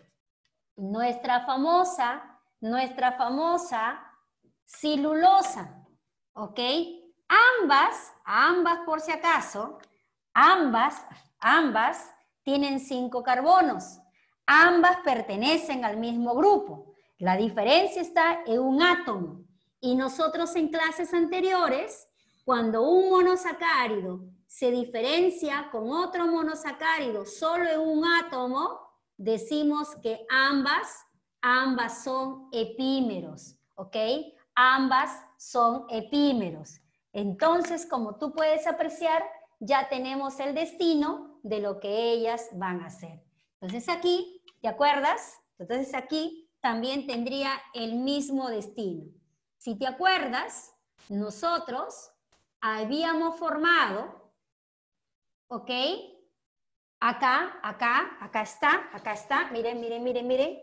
[SPEAKER 1] Nuestra famosa, nuestra famosa Cilulosa, ¿ok? Ambas, ambas por si acaso, ambas, ambas tienen cinco carbonos. Ambas pertenecen al mismo grupo. La diferencia está en un átomo. Y nosotros en clases anteriores, cuando un monosacárido se diferencia con otro monosacárido solo en un átomo, decimos que ambas, ambas son epímeros, ¿ok? Ambas son epímeros. Entonces, como tú puedes apreciar, ya tenemos el destino de lo que ellas van a hacer. Entonces aquí, ¿te acuerdas? Entonces aquí también tendría el mismo destino. Si te acuerdas, nosotros habíamos formado, ¿ok? Acá, acá, acá está, acá está, miren, miren, miren, miren.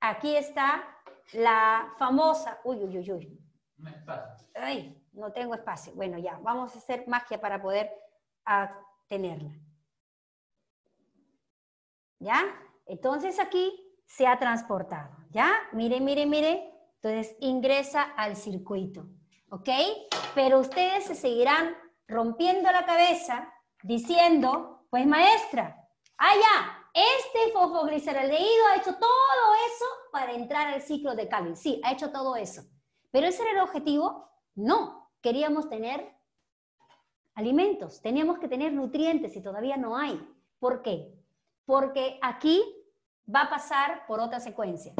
[SPEAKER 1] Aquí está la famosa, uy, uy, uy, uy. No tengo espacio. Bueno, ya, vamos a hacer magia para poder tenerla. ¿Ya? Entonces aquí se ha transportado, ¿ya? Mire, mire, mire. Entonces ingresa al circuito, ¿ok? Pero ustedes se seguirán rompiendo la cabeza diciendo, pues maestra, allá, ah, este fosfogliceraldehído ha hecho todo eso para entrar al ciclo de Calvin. Sí, ha hecho todo eso. Pero ese era el objetivo. No, queríamos tener alimentos, teníamos que tener nutrientes y todavía no hay. ¿Por qué? Porque aquí va a pasar por otra secuencia.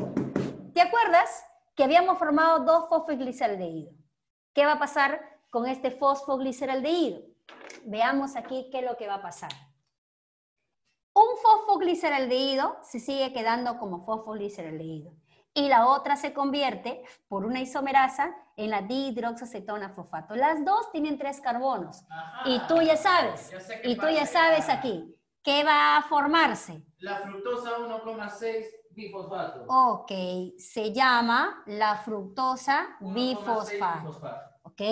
[SPEAKER 1] ¿Te acuerdas que habíamos formado dos fosfogliceraldehídos? ¿Qué va a pasar con este fosfogliceraldehído? Veamos aquí qué es lo que va a pasar. Un fosfogliceraldehído se sigue quedando como fosfogliceraldehído y la otra se convierte por una isomerasa en la dihidroxacetona fosfato. Las dos tienen tres carbonos y tú ya sabes, y tú ya sabes aquí, ¿qué va a formarse? La fructosa 1,6 bifosfato. Ok, se llama la fructosa bifosfato. bifosfato. Ok,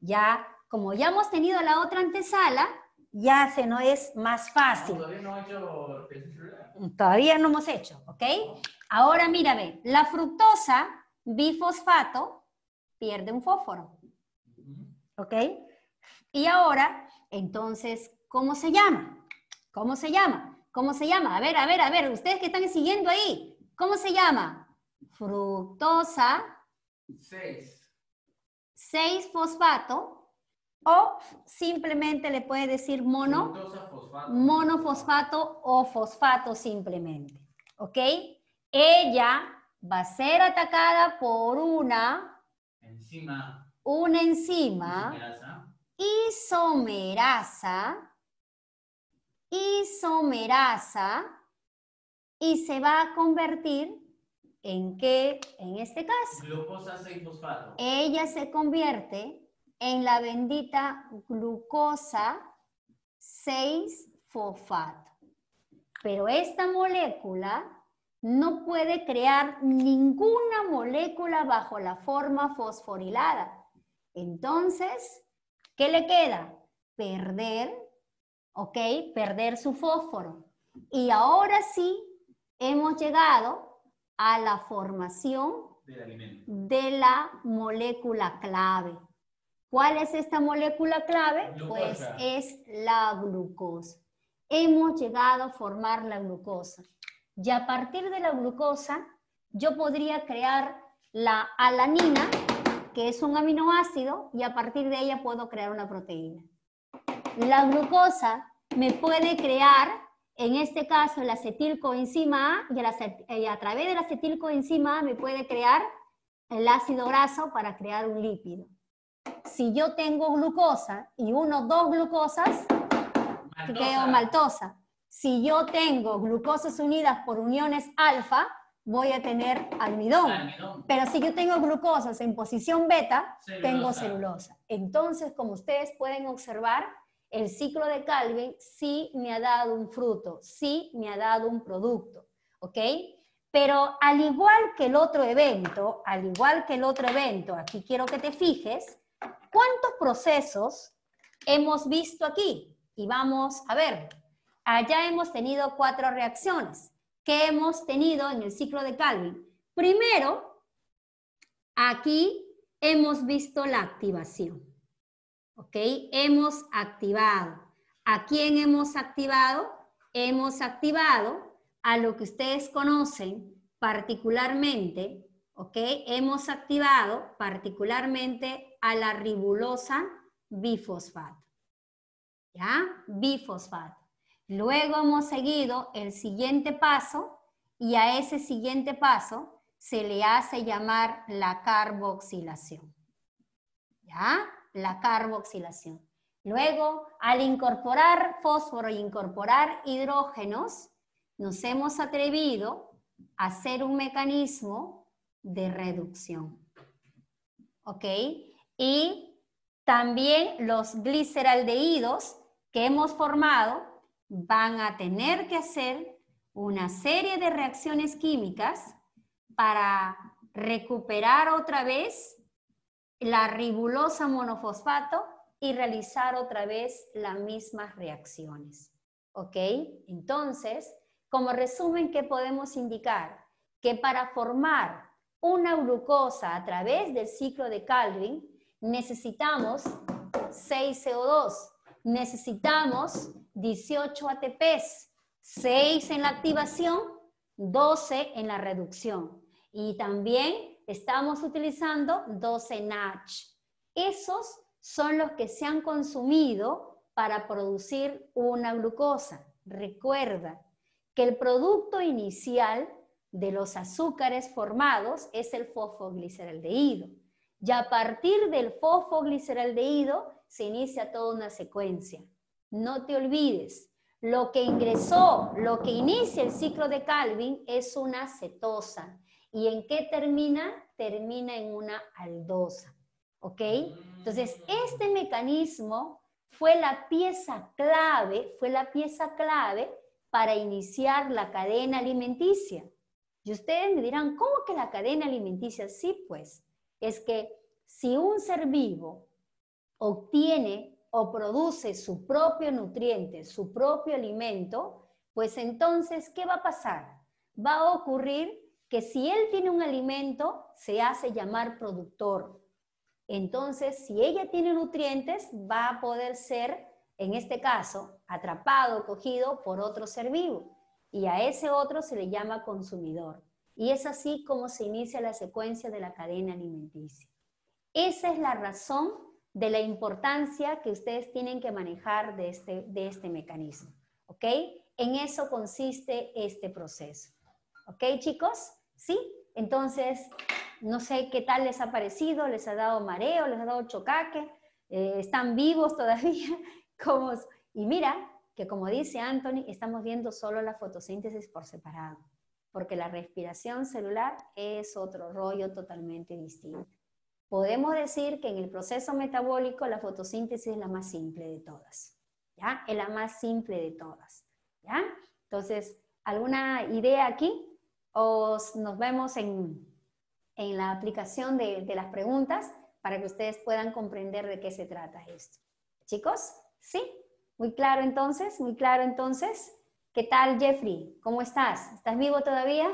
[SPEAKER 1] ya, como ya hemos tenido la otra antesala, ya se nos es más fácil. todavía no hecho Todavía no hemos hecho, ¿ok? Ahora mírame, la fructosa bifosfato pierde un fósforo, ¿ok? Y ahora, entonces, ¿cómo se llama? ¿Cómo se llama? ¿Cómo se llama? A ver, a ver, a ver, ustedes que están siguiendo ahí, ¿cómo se llama? Fructosa. 6. 6 fosfato o simplemente le puede decir mono, monofosfato o fosfato simplemente. ¿Ok? Ella va a ser atacada por una enzima, una enzima isomerasa. isomerasa, y se va a convertir en qué, en este caso. Glucosa 6 fosfato. Ella se convierte en la bendita glucosa 6-fosfato. Pero esta molécula no puede crear ninguna molécula bajo la forma fosforilada. Entonces, ¿qué le queda? Perder, ¿ok? Perder su fósforo. Y ahora sí hemos llegado a la formación de la molécula clave. ¿Cuál es esta molécula clave? Pues es la glucosa. Hemos llegado a formar la glucosa. Y a partir de la glucosa, yo podría crear la alanina, que es un aminoácido, y a partir de ella puedo crear una proteína. La glucosa me puede crear, en este caso, el acetilcoenzima A, y, a través del la acetilcoenzima A me puede crear el ácido graso para crear un lípido si yo tengo glucosa y uno dos glucosas, quedo maltosa. Si yo tengo glucosas unidas por uniones alfa, voy a tener almidón. Pero si yo tengo glucosas en posición beta, tengo celulosa. Entonces, como ustedes pueden observar, el ciclo de Calvin sí me ha dado un fruto, sí me ha dado un producto, ¿ok? Pero al igual que el otro evento, al igual que el otro evento, aquí quiero que te fijes, ¿Cuántos procesos hemos visto aquí? Y vamos a ver. Allá hemos tenido cuatro reacciones que hemos tenido en el ciclo de Calvin. Primero, aquí hemos visto la activación. ¿Ok? Hemos activado. ¿A quién hemos activado? Hemos activado a lo que ustedes conocen particularmente, ¿ok? Hemos activado particularmente a la ribulosa bifosfato. ¿Ya? Bifosfato. Luego hemos seguido el siguiente paso y a ese siguiente paso se le hace llamar la carboxilación. ¿Ya? La carboxilación. Luego, al incorporar fósforo e incorporar hidrógenos, nos hemos atrevido a hacer un mecanismo de reducción. ¿Ok? y también los gliceraldehídos que hemos formado van a tener que hacer una serie de reacciones químicas para recuperar otra vez la ribulosa monofosfato y realizar otra vez las mismas reacciones. ¿Ok? Entonces, como resumen, ¿qué podemos indicar? Que para formar una glucosa a través del ciclo de Calvin, necesitamos 6 CO2, necesitamos 18 ATPs, 6 en la activación, 12 en la reducción. Y también estamos utilizando 12 NACH. Esos son los que se han consumido para producir una glucosa. Recuerda que el producto inicial de los azúcares formados es el fosfogliceraldehído. Y a partir del fosfogliceraldehído se inicia toda una secuencia. No te olvides, lo que ingresó, lo que inicia el ciclo de Calvin es una cetosa. ¿Y en qué termina? Termina en una aldosa. ¿Ok? Entonces, este mecanismo fue la pieza clave, fue la pieza clave para iniciar la cadena alimenticia. Y ustedes me dirán, ¿cómo que la cadena alimenticia? Sí, pues, es que si un ser vivo obtiene o produce su propio nutriente, su propio alimento, pues entonces, ¿qué va a pasar? Va a ocurrir que si él tiene un alimento, se hace llamar productor. Entonces, si ella tiene nutrientes, va a poder ser, en este caso, atrapado, cogido por otro ser vivo. Y a ese otro se le llama consumidor. Y es así como se inicia la secuencia de la cadena alimenticia. Esa es la razón de la importancia que ustedes tienen que manejar de este, de este mecanismo. ¿Ok? En eso consiste este proceso. ¿Ok, chicos? ¿Sí? Entonces, no sé qué tal les ha parecido, les ha dado mareo, les ha dado chocaque, eh, están vivos todavía. Y mira que como dice Anthony, estamos viendo solo la fotosíntesis por separado porque la respiración celular es otro rollo totalmente distinto. Podemos decir que en el proceso metabólico la fotosíntesis es la más simple de todas, ¿ya? Es la más simple de todas, ¿ya? Entonces, ¿alguna idea aquí? O nos vemos en, la aplicación de, de las preguntas para que ustedes puedan comprender de qué se trata esto. Chicos, ¿sí? Muy claro entonces, muy claro entonces. ¿Qué tal, Jeffrey? ¿Cómo estás? ¿Estás vivo todavía?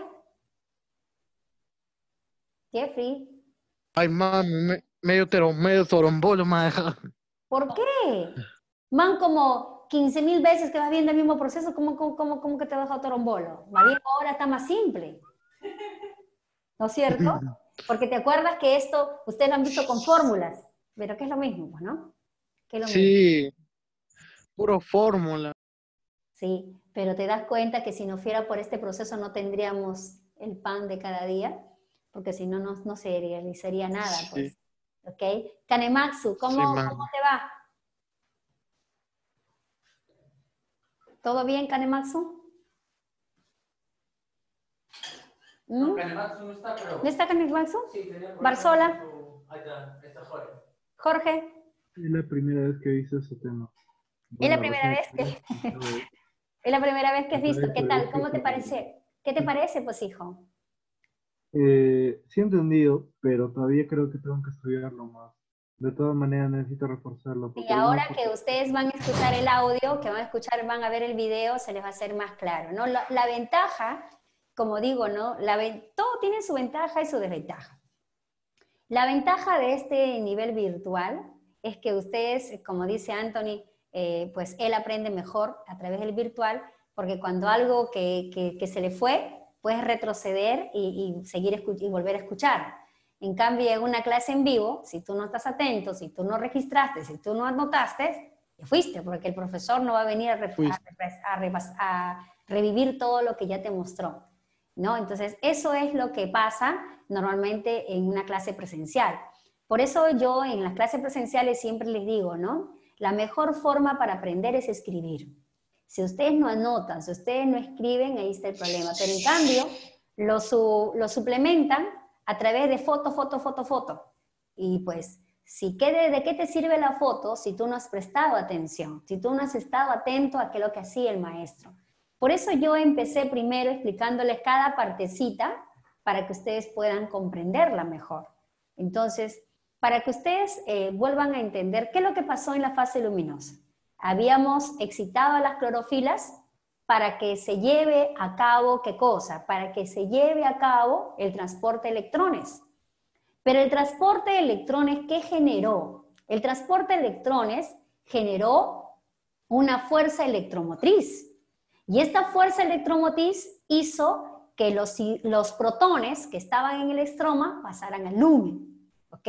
[SPEAKER 1] Jeffrey. Ay, man, medio, medio torombolo me ha ¿Por qué? Man, como 15.000 veces que vas viendo el mismo proceso, ¿cómo, que te ha dejado torombolo? ahora está más simple. ¿No es cierto? Porque te acuerdas que esto, ustedes lo han visto con fórmulas, pero que es lo mismo, pues, ¿no? sí, puro fórmula. Sí, pero te das cuenta que si no fuera por este proceso no tendríamos el pan de cada día, porque si no, no, no se realizaría nada. Pues, ¿Ok? Kanematsu, ¿cómo, te va? ¿Todo bien, Kanematsu? ¿Mm? No, está, pero... está Sí, Barzola. Ahí está, Jorge. Jorge. Es la primera vez que hice ese tema.
[SPEAKER 2] es la primera vez que...
[SPEAKER 1] Es la primera vez que has visto. ¿Qué tal? ¿Cómo te parece? ¿Qué te parece, pues, hijo? Eh, sí he entendido, pero todavía creo que tengo que estudiarlo más. De todas maneras, necesito reforzarlo. Y ahora que ustedes van a escuchar el audio, que van a escuchar, van a ver el video, se les va a hacer más claro, ¿no? La, ventaja, como digo, ¿no? todo tiene su ventaja y su desventaja. La ventaja de este nivel virtual es que ustedes, como dice Anthony, eh, pues él aprende mejor a través del virtual, porque cuando algo que, se le fue, puedes retroceder y, seguir y volver a escuchar. En cambio, en una clase en vivo, si tú no estás atento, si tú no registraste, si tú no anotaste, te fuiste, porque el profesor no va a venir a, a revivir todo lo que ya te mostró. ¿no? Entonces, eso es lo que pasa normalmente en una clase presencial. Por eso yo en las clases presenciales siempre les digo, ¿no? la mejor forma para aprender es escribir. Si ustedes no anotan, si ustedes no escriben, ahí está el problema. Pero en cambio, lo, suplementan a través de foto, foto, foto, foto. Y pues, si de, qué te sirve la foto si tú no has prestado atención? Si tú no has estado atento a qué lo que hacía el maestro. Por eso yo empecé primero explicándoles cada partecita para que ustedes puedan comprenderla mejor. Entonces, para que ustedes eh, vuelvan a entender qué es lo que pasó en la fase luminosa. Habíamos excitado a las clorofilas para que se lleve a cabo qué cosa, para que se lleve a cabo el transporte de electrones. Pero el transporte de electrones, ¿qué generó? El transporte de electrones generó una fuerza electromotriz. Y esta fuerza electromotriz hizo que los, los protones que estaban en el estroma pasaran al lumen. ¿Ok?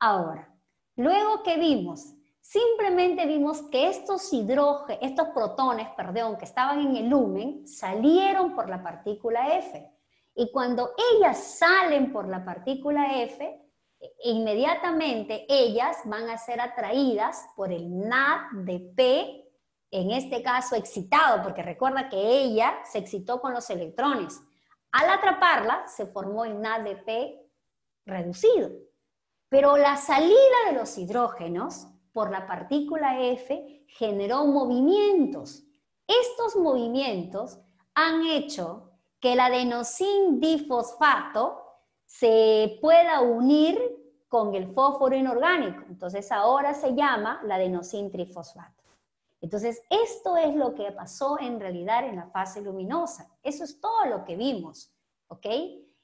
[SPEAKER 1] Ahora, luego que vimos, simplemente vimos que estos hidrógenos, estos protones, perdón, que estaban en el lumen, salieron por la partícula F. Y cuando ellas salen por la partícula F, e inmediatamente ellas van a ser atraídas por el NADP, en este caso excitado, porque recuerda que ella se excitó con los electrones. Al atraparla, se formó el NADP reducido. Pero la salida de los hidrógenos por la partícula F generó movimientos. Estos movimientos han hecho que el adenosín difosfato se pueda unir con el fósforo inorgánico. Entonces ahora se llama la adenosín trifosfato. Entonces esto es lo que pasó en realidad en la fase luminosa. Eso es todo lo que vimos, ¿ok?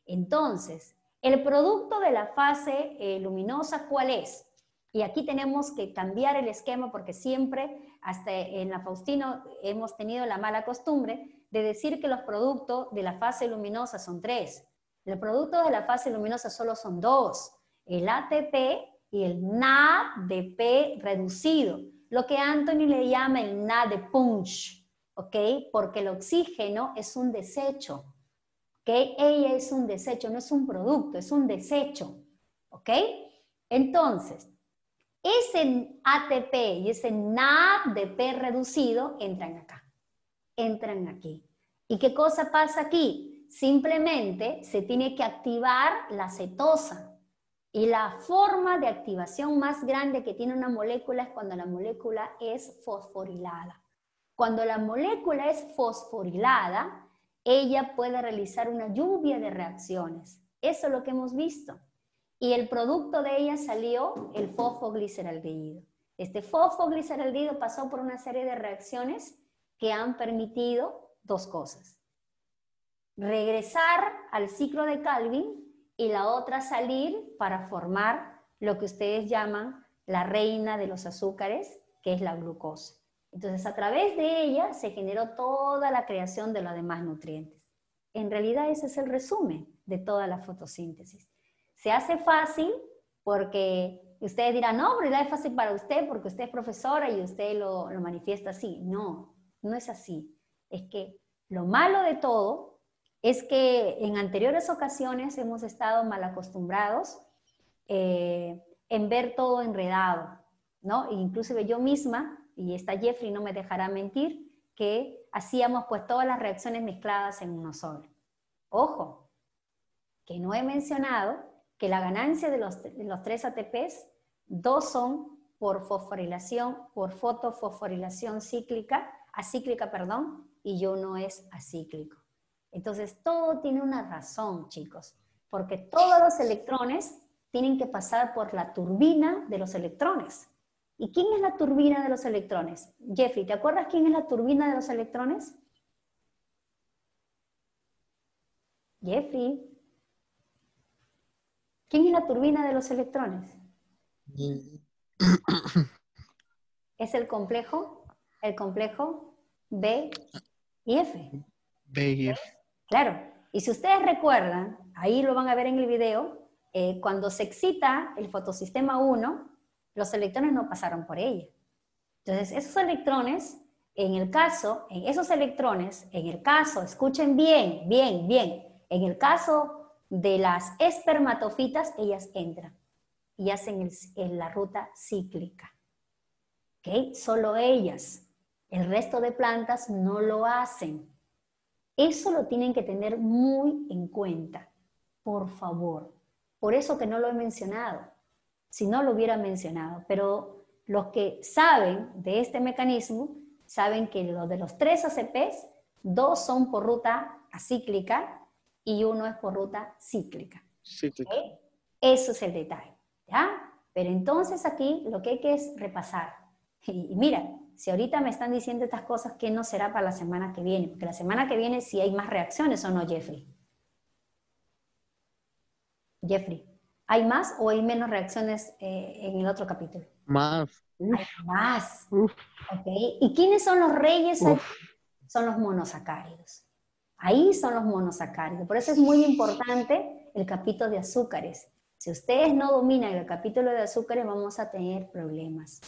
[SPEAKER 1] Entonces, el producto de la fase eh, luminosa, ¿cuál es? Y aquí tenemos que cambiar el esquema porque siempre, hasta en la Faustino, hemos tenido la mala costumbre de decir que los productos de la fase luminosa son tres. El producto de la fase luminosa solo son dos, el ATP y el NADP reducido, lo que Anthony le llama el NADPunch, ¿ok? Porque el oxígeno es un desecho que Ella es un desecho, no es un producto, es un desecho, ¿ok? Entonces, ese ATP y ese NADP reducido entran acá, entran aquí. ¿Y qué cosa pasa aquí? Simplemente se tiene que activar la cetosa. Y la forma de activación más grande que tiene una molécula es cuando la molécula es fosforilada. Cuando la molécula es fosforilada, ella puede realizar una lluvia de reacciones. Eso es lo que hemos visto. Y el producto de ella salió el fosfogliceraldehído. Este fosfogliceraldehído pasó por una serie de reacciones que han permitido dos cosas. Regresar al ciclo de Calvin y la otra salir para formar lo que ustedes llaman la reina de los azúcares, que es la glucosa. Entonces, a través de ella se generó toda la creación de los demás nutrientes. En realidad, ese es el resumen de toda la fotosíntesis. Se hace fácil porque ustedes dirán, no, pero es fácil para usted porque usted es profesora y usted lo, manifiesta así. No, no es así. Es que lo malo de todo es que en anteriores ocasiones hemos estado mal acostumbrados eh, en ver todo enredado, ¿no? E inclusive yo misma y esta Jeffrey no me dejará mentir, que hacíamos pues todas las reacciones mezcladas en uno solo. Ojo, que no he mencionado que la ganancia de los, tres ATPs, dos son por fosforilación, por fotofosforilación cíclica, acíclica, perdón, y yo no es acíclico. Entonces, todo tiene una razón, chicos, porque todos los electrones tienen que pasar por la turbina de los electrones. ¿Y quién es la turbina de los electrones? Jeffrey, ¿te acuerdas quién es la turbina de los electrones? Jeffrey. ¿Quién es la turbina de los electrones? es el complejo, el complejo B y F. B y F. Claro. Y si ustedes recuerdan, ahí lo van a ver en el video, eh, cuando se excita el fotosistema 1, los electrones no pasaron por ella. Entonces, esos electrones, en el caso, en esos electrones, en el caso, escuchen bien, bien, bien, en el caso de las espermatofitas, ellas entran y hacen la ruta cíclica. ¿Ok? Solo ellas. El resto de plantas no lo hacen. Eso lo tienen que tener muy en cuenta, por favor. Por eso que no lo he mencionado si no lo hubiera mencionado, pero los que saben de este mecanismo saben que de los tres ACPs, dos son por ruta acíclica y uno es por ruta cíclica. Eso es el detalle, ¿ya? Pero entonces aquí lo que hay que es repasar. Y mira, si ahorita me están diciendo estas cosas, ¿qué no será para la semana que viene? Porque la semana que viene si hay más reacciones o no, Jeffrey. Jeffrey. ¿Hay más o hay menos reacciones eh, en el otro capítulo? Más. más. Okay. ¿Y quiénes son los reyes? Son los monosacáridos. Ahí son los monosacáridos. Por eso es muy importante el capítulo de azúcares. Si ustedes no dominan el capítulo de azúcares, vamos a tener problemas.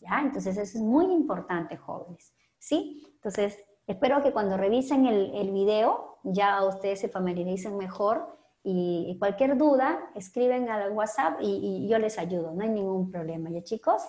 [SPEAKER 1] ¿Ya? Entonces, eso es muy importante, jóvenes. ¿Sí? Entonces, espero que cuando revisen el, el video, ya ustedes se familiaricen mejor y cualquier duda escriben al WhatsApp y, yo les ayudo, no hay ningún problema. Ya chicos,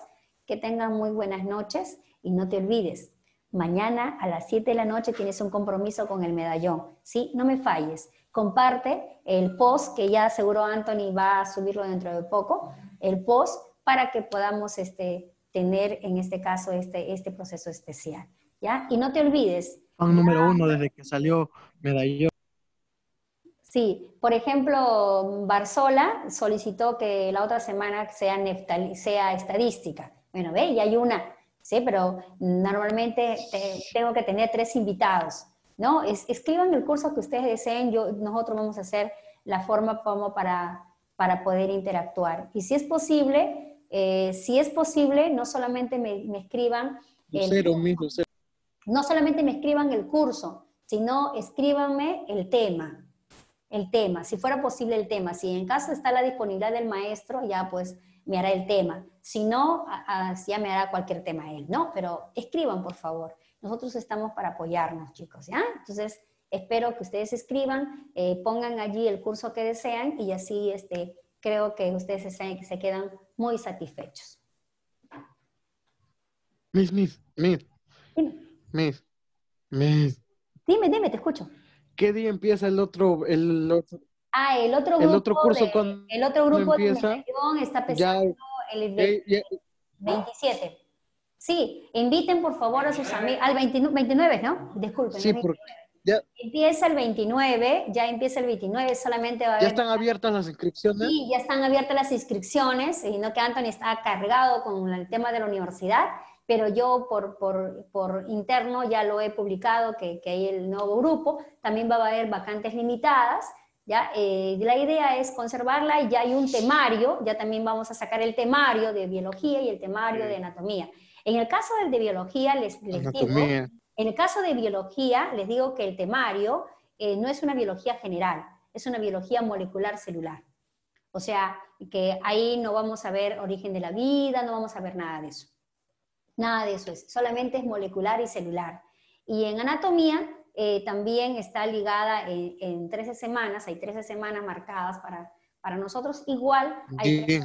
[SPEAKER 1] que tengan muy buenas noches y no te olvides, mañana a las 7 de la noche tienes un compromiso con el medallón, ¿sí? No me falles. Comparte el post que ya aseguró Anthony va a subirlo dentro de poco, el post para que podamos este, tener en este caso este, este proceso especial, ¿ya? Y no te olvides. Fan número uno desde que salió medallón. Sí, por ejemplo, Barzola solicitó que la otra semana sea, estadística. Bueno, ve, y hay una, sí, pero normalmente tengo que tener tres invitados, ¿no? escriban el curso que ustedes deseen, yo, nosotros vamos a hacer la forma como para, para poder interactuar. Y si es posible, eh, si es posible, no solamente me, escriban... El, No solamente me escriban el curso, sino escríbanme el tema, el tema, si fuera posible el tema, si en casa está la disponibilidad del maestro, ya pues me hará el tema, si no, ya me hará cualquier tema él, ¿no? Pero escriban, por favor, nosotros estamos para apoyarnos, chicos, ¿ya? Entonces, espero que ustedes escriban, eh, pongan allí el curso que desean y así este, creo que ustedes se, se quedan muy satisfechos. Miss, Miss, Miss, Miss, Miss. Dime, dime, te escucho. ¿Qué día empieza el otro, el otro? Ah, el otro grupo. El otro curso con, El otro grupo de meditación está pensado el 27. Sí, inviten por favor a sus amigos. Al 29, ¿no? Disculpen. Sí, porque. Empieza el 29, ya empieza el 29, solamente va a ¿Ya están abiertas las inscripciones? Sí, ya están abiertas las inscripciones, y no que Anthony está cargado con el tema de la universidad pero yo por, por, por interno ya lo he publicado, que, que, hay el nuevo grupo, también va a haber vacantes limitadas, ¿ya? Eh, la idea es conservarla y ya hay un temario, ya también vamos a sacar el temario de biología y el temario de anatomía. En el caso del de biología, les, digo, en el caso de biología, les digo que el temario eh, no es una biología general, es una biología molecular celular. O sea, que ahí no vamos a ver origen de la vida, no vamos a ver nada de eso. Nada de eso es, solamente es molecular y celular. Y en anatomía eh, también está ligada en, 13 semanas, hay 13 semanas marcadas para, para nosotros, igual hay tres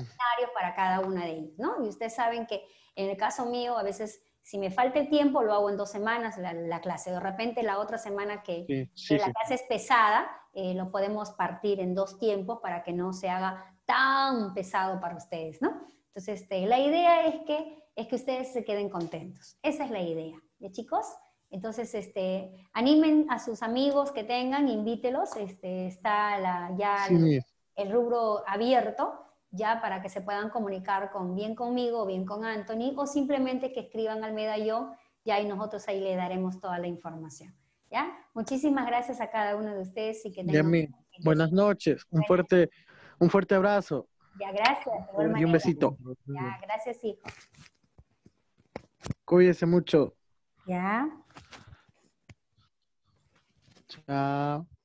[SPEAKER 1] para cada una de ellas, ¿no? Y ustedes saben que en el caso mío a veces si me falta el tiempo, lo hago en dos semanas la, clase. De repente la otra semana que, la clase es pesada, eh, lo podemos partir en dos tiempos para que no se haga tan pesado para ustedes, ¿no? Entonces, este, la idea es que es que ustedes se queden contentos. Esa es la idea, ¿ya chicos? Entonces, este, animen a sus amigos que tengan, invítelos, este, está la, ya el, rubro abierto, ya para que se puedan comunicar con, bien conmigo, bien con Anthony, o simplemente que escriban al medallón, ya y nosotros ahí le daremos toda la información. ¿Ya? Muchísimas gracias a cada uno de ustedes y que tengan... buenas noches, un fuerte, un fuerte abrazo. Ya, gracias. y un besito. Ya, gracias, hijo. Cuídese mucho. Ya. Chao.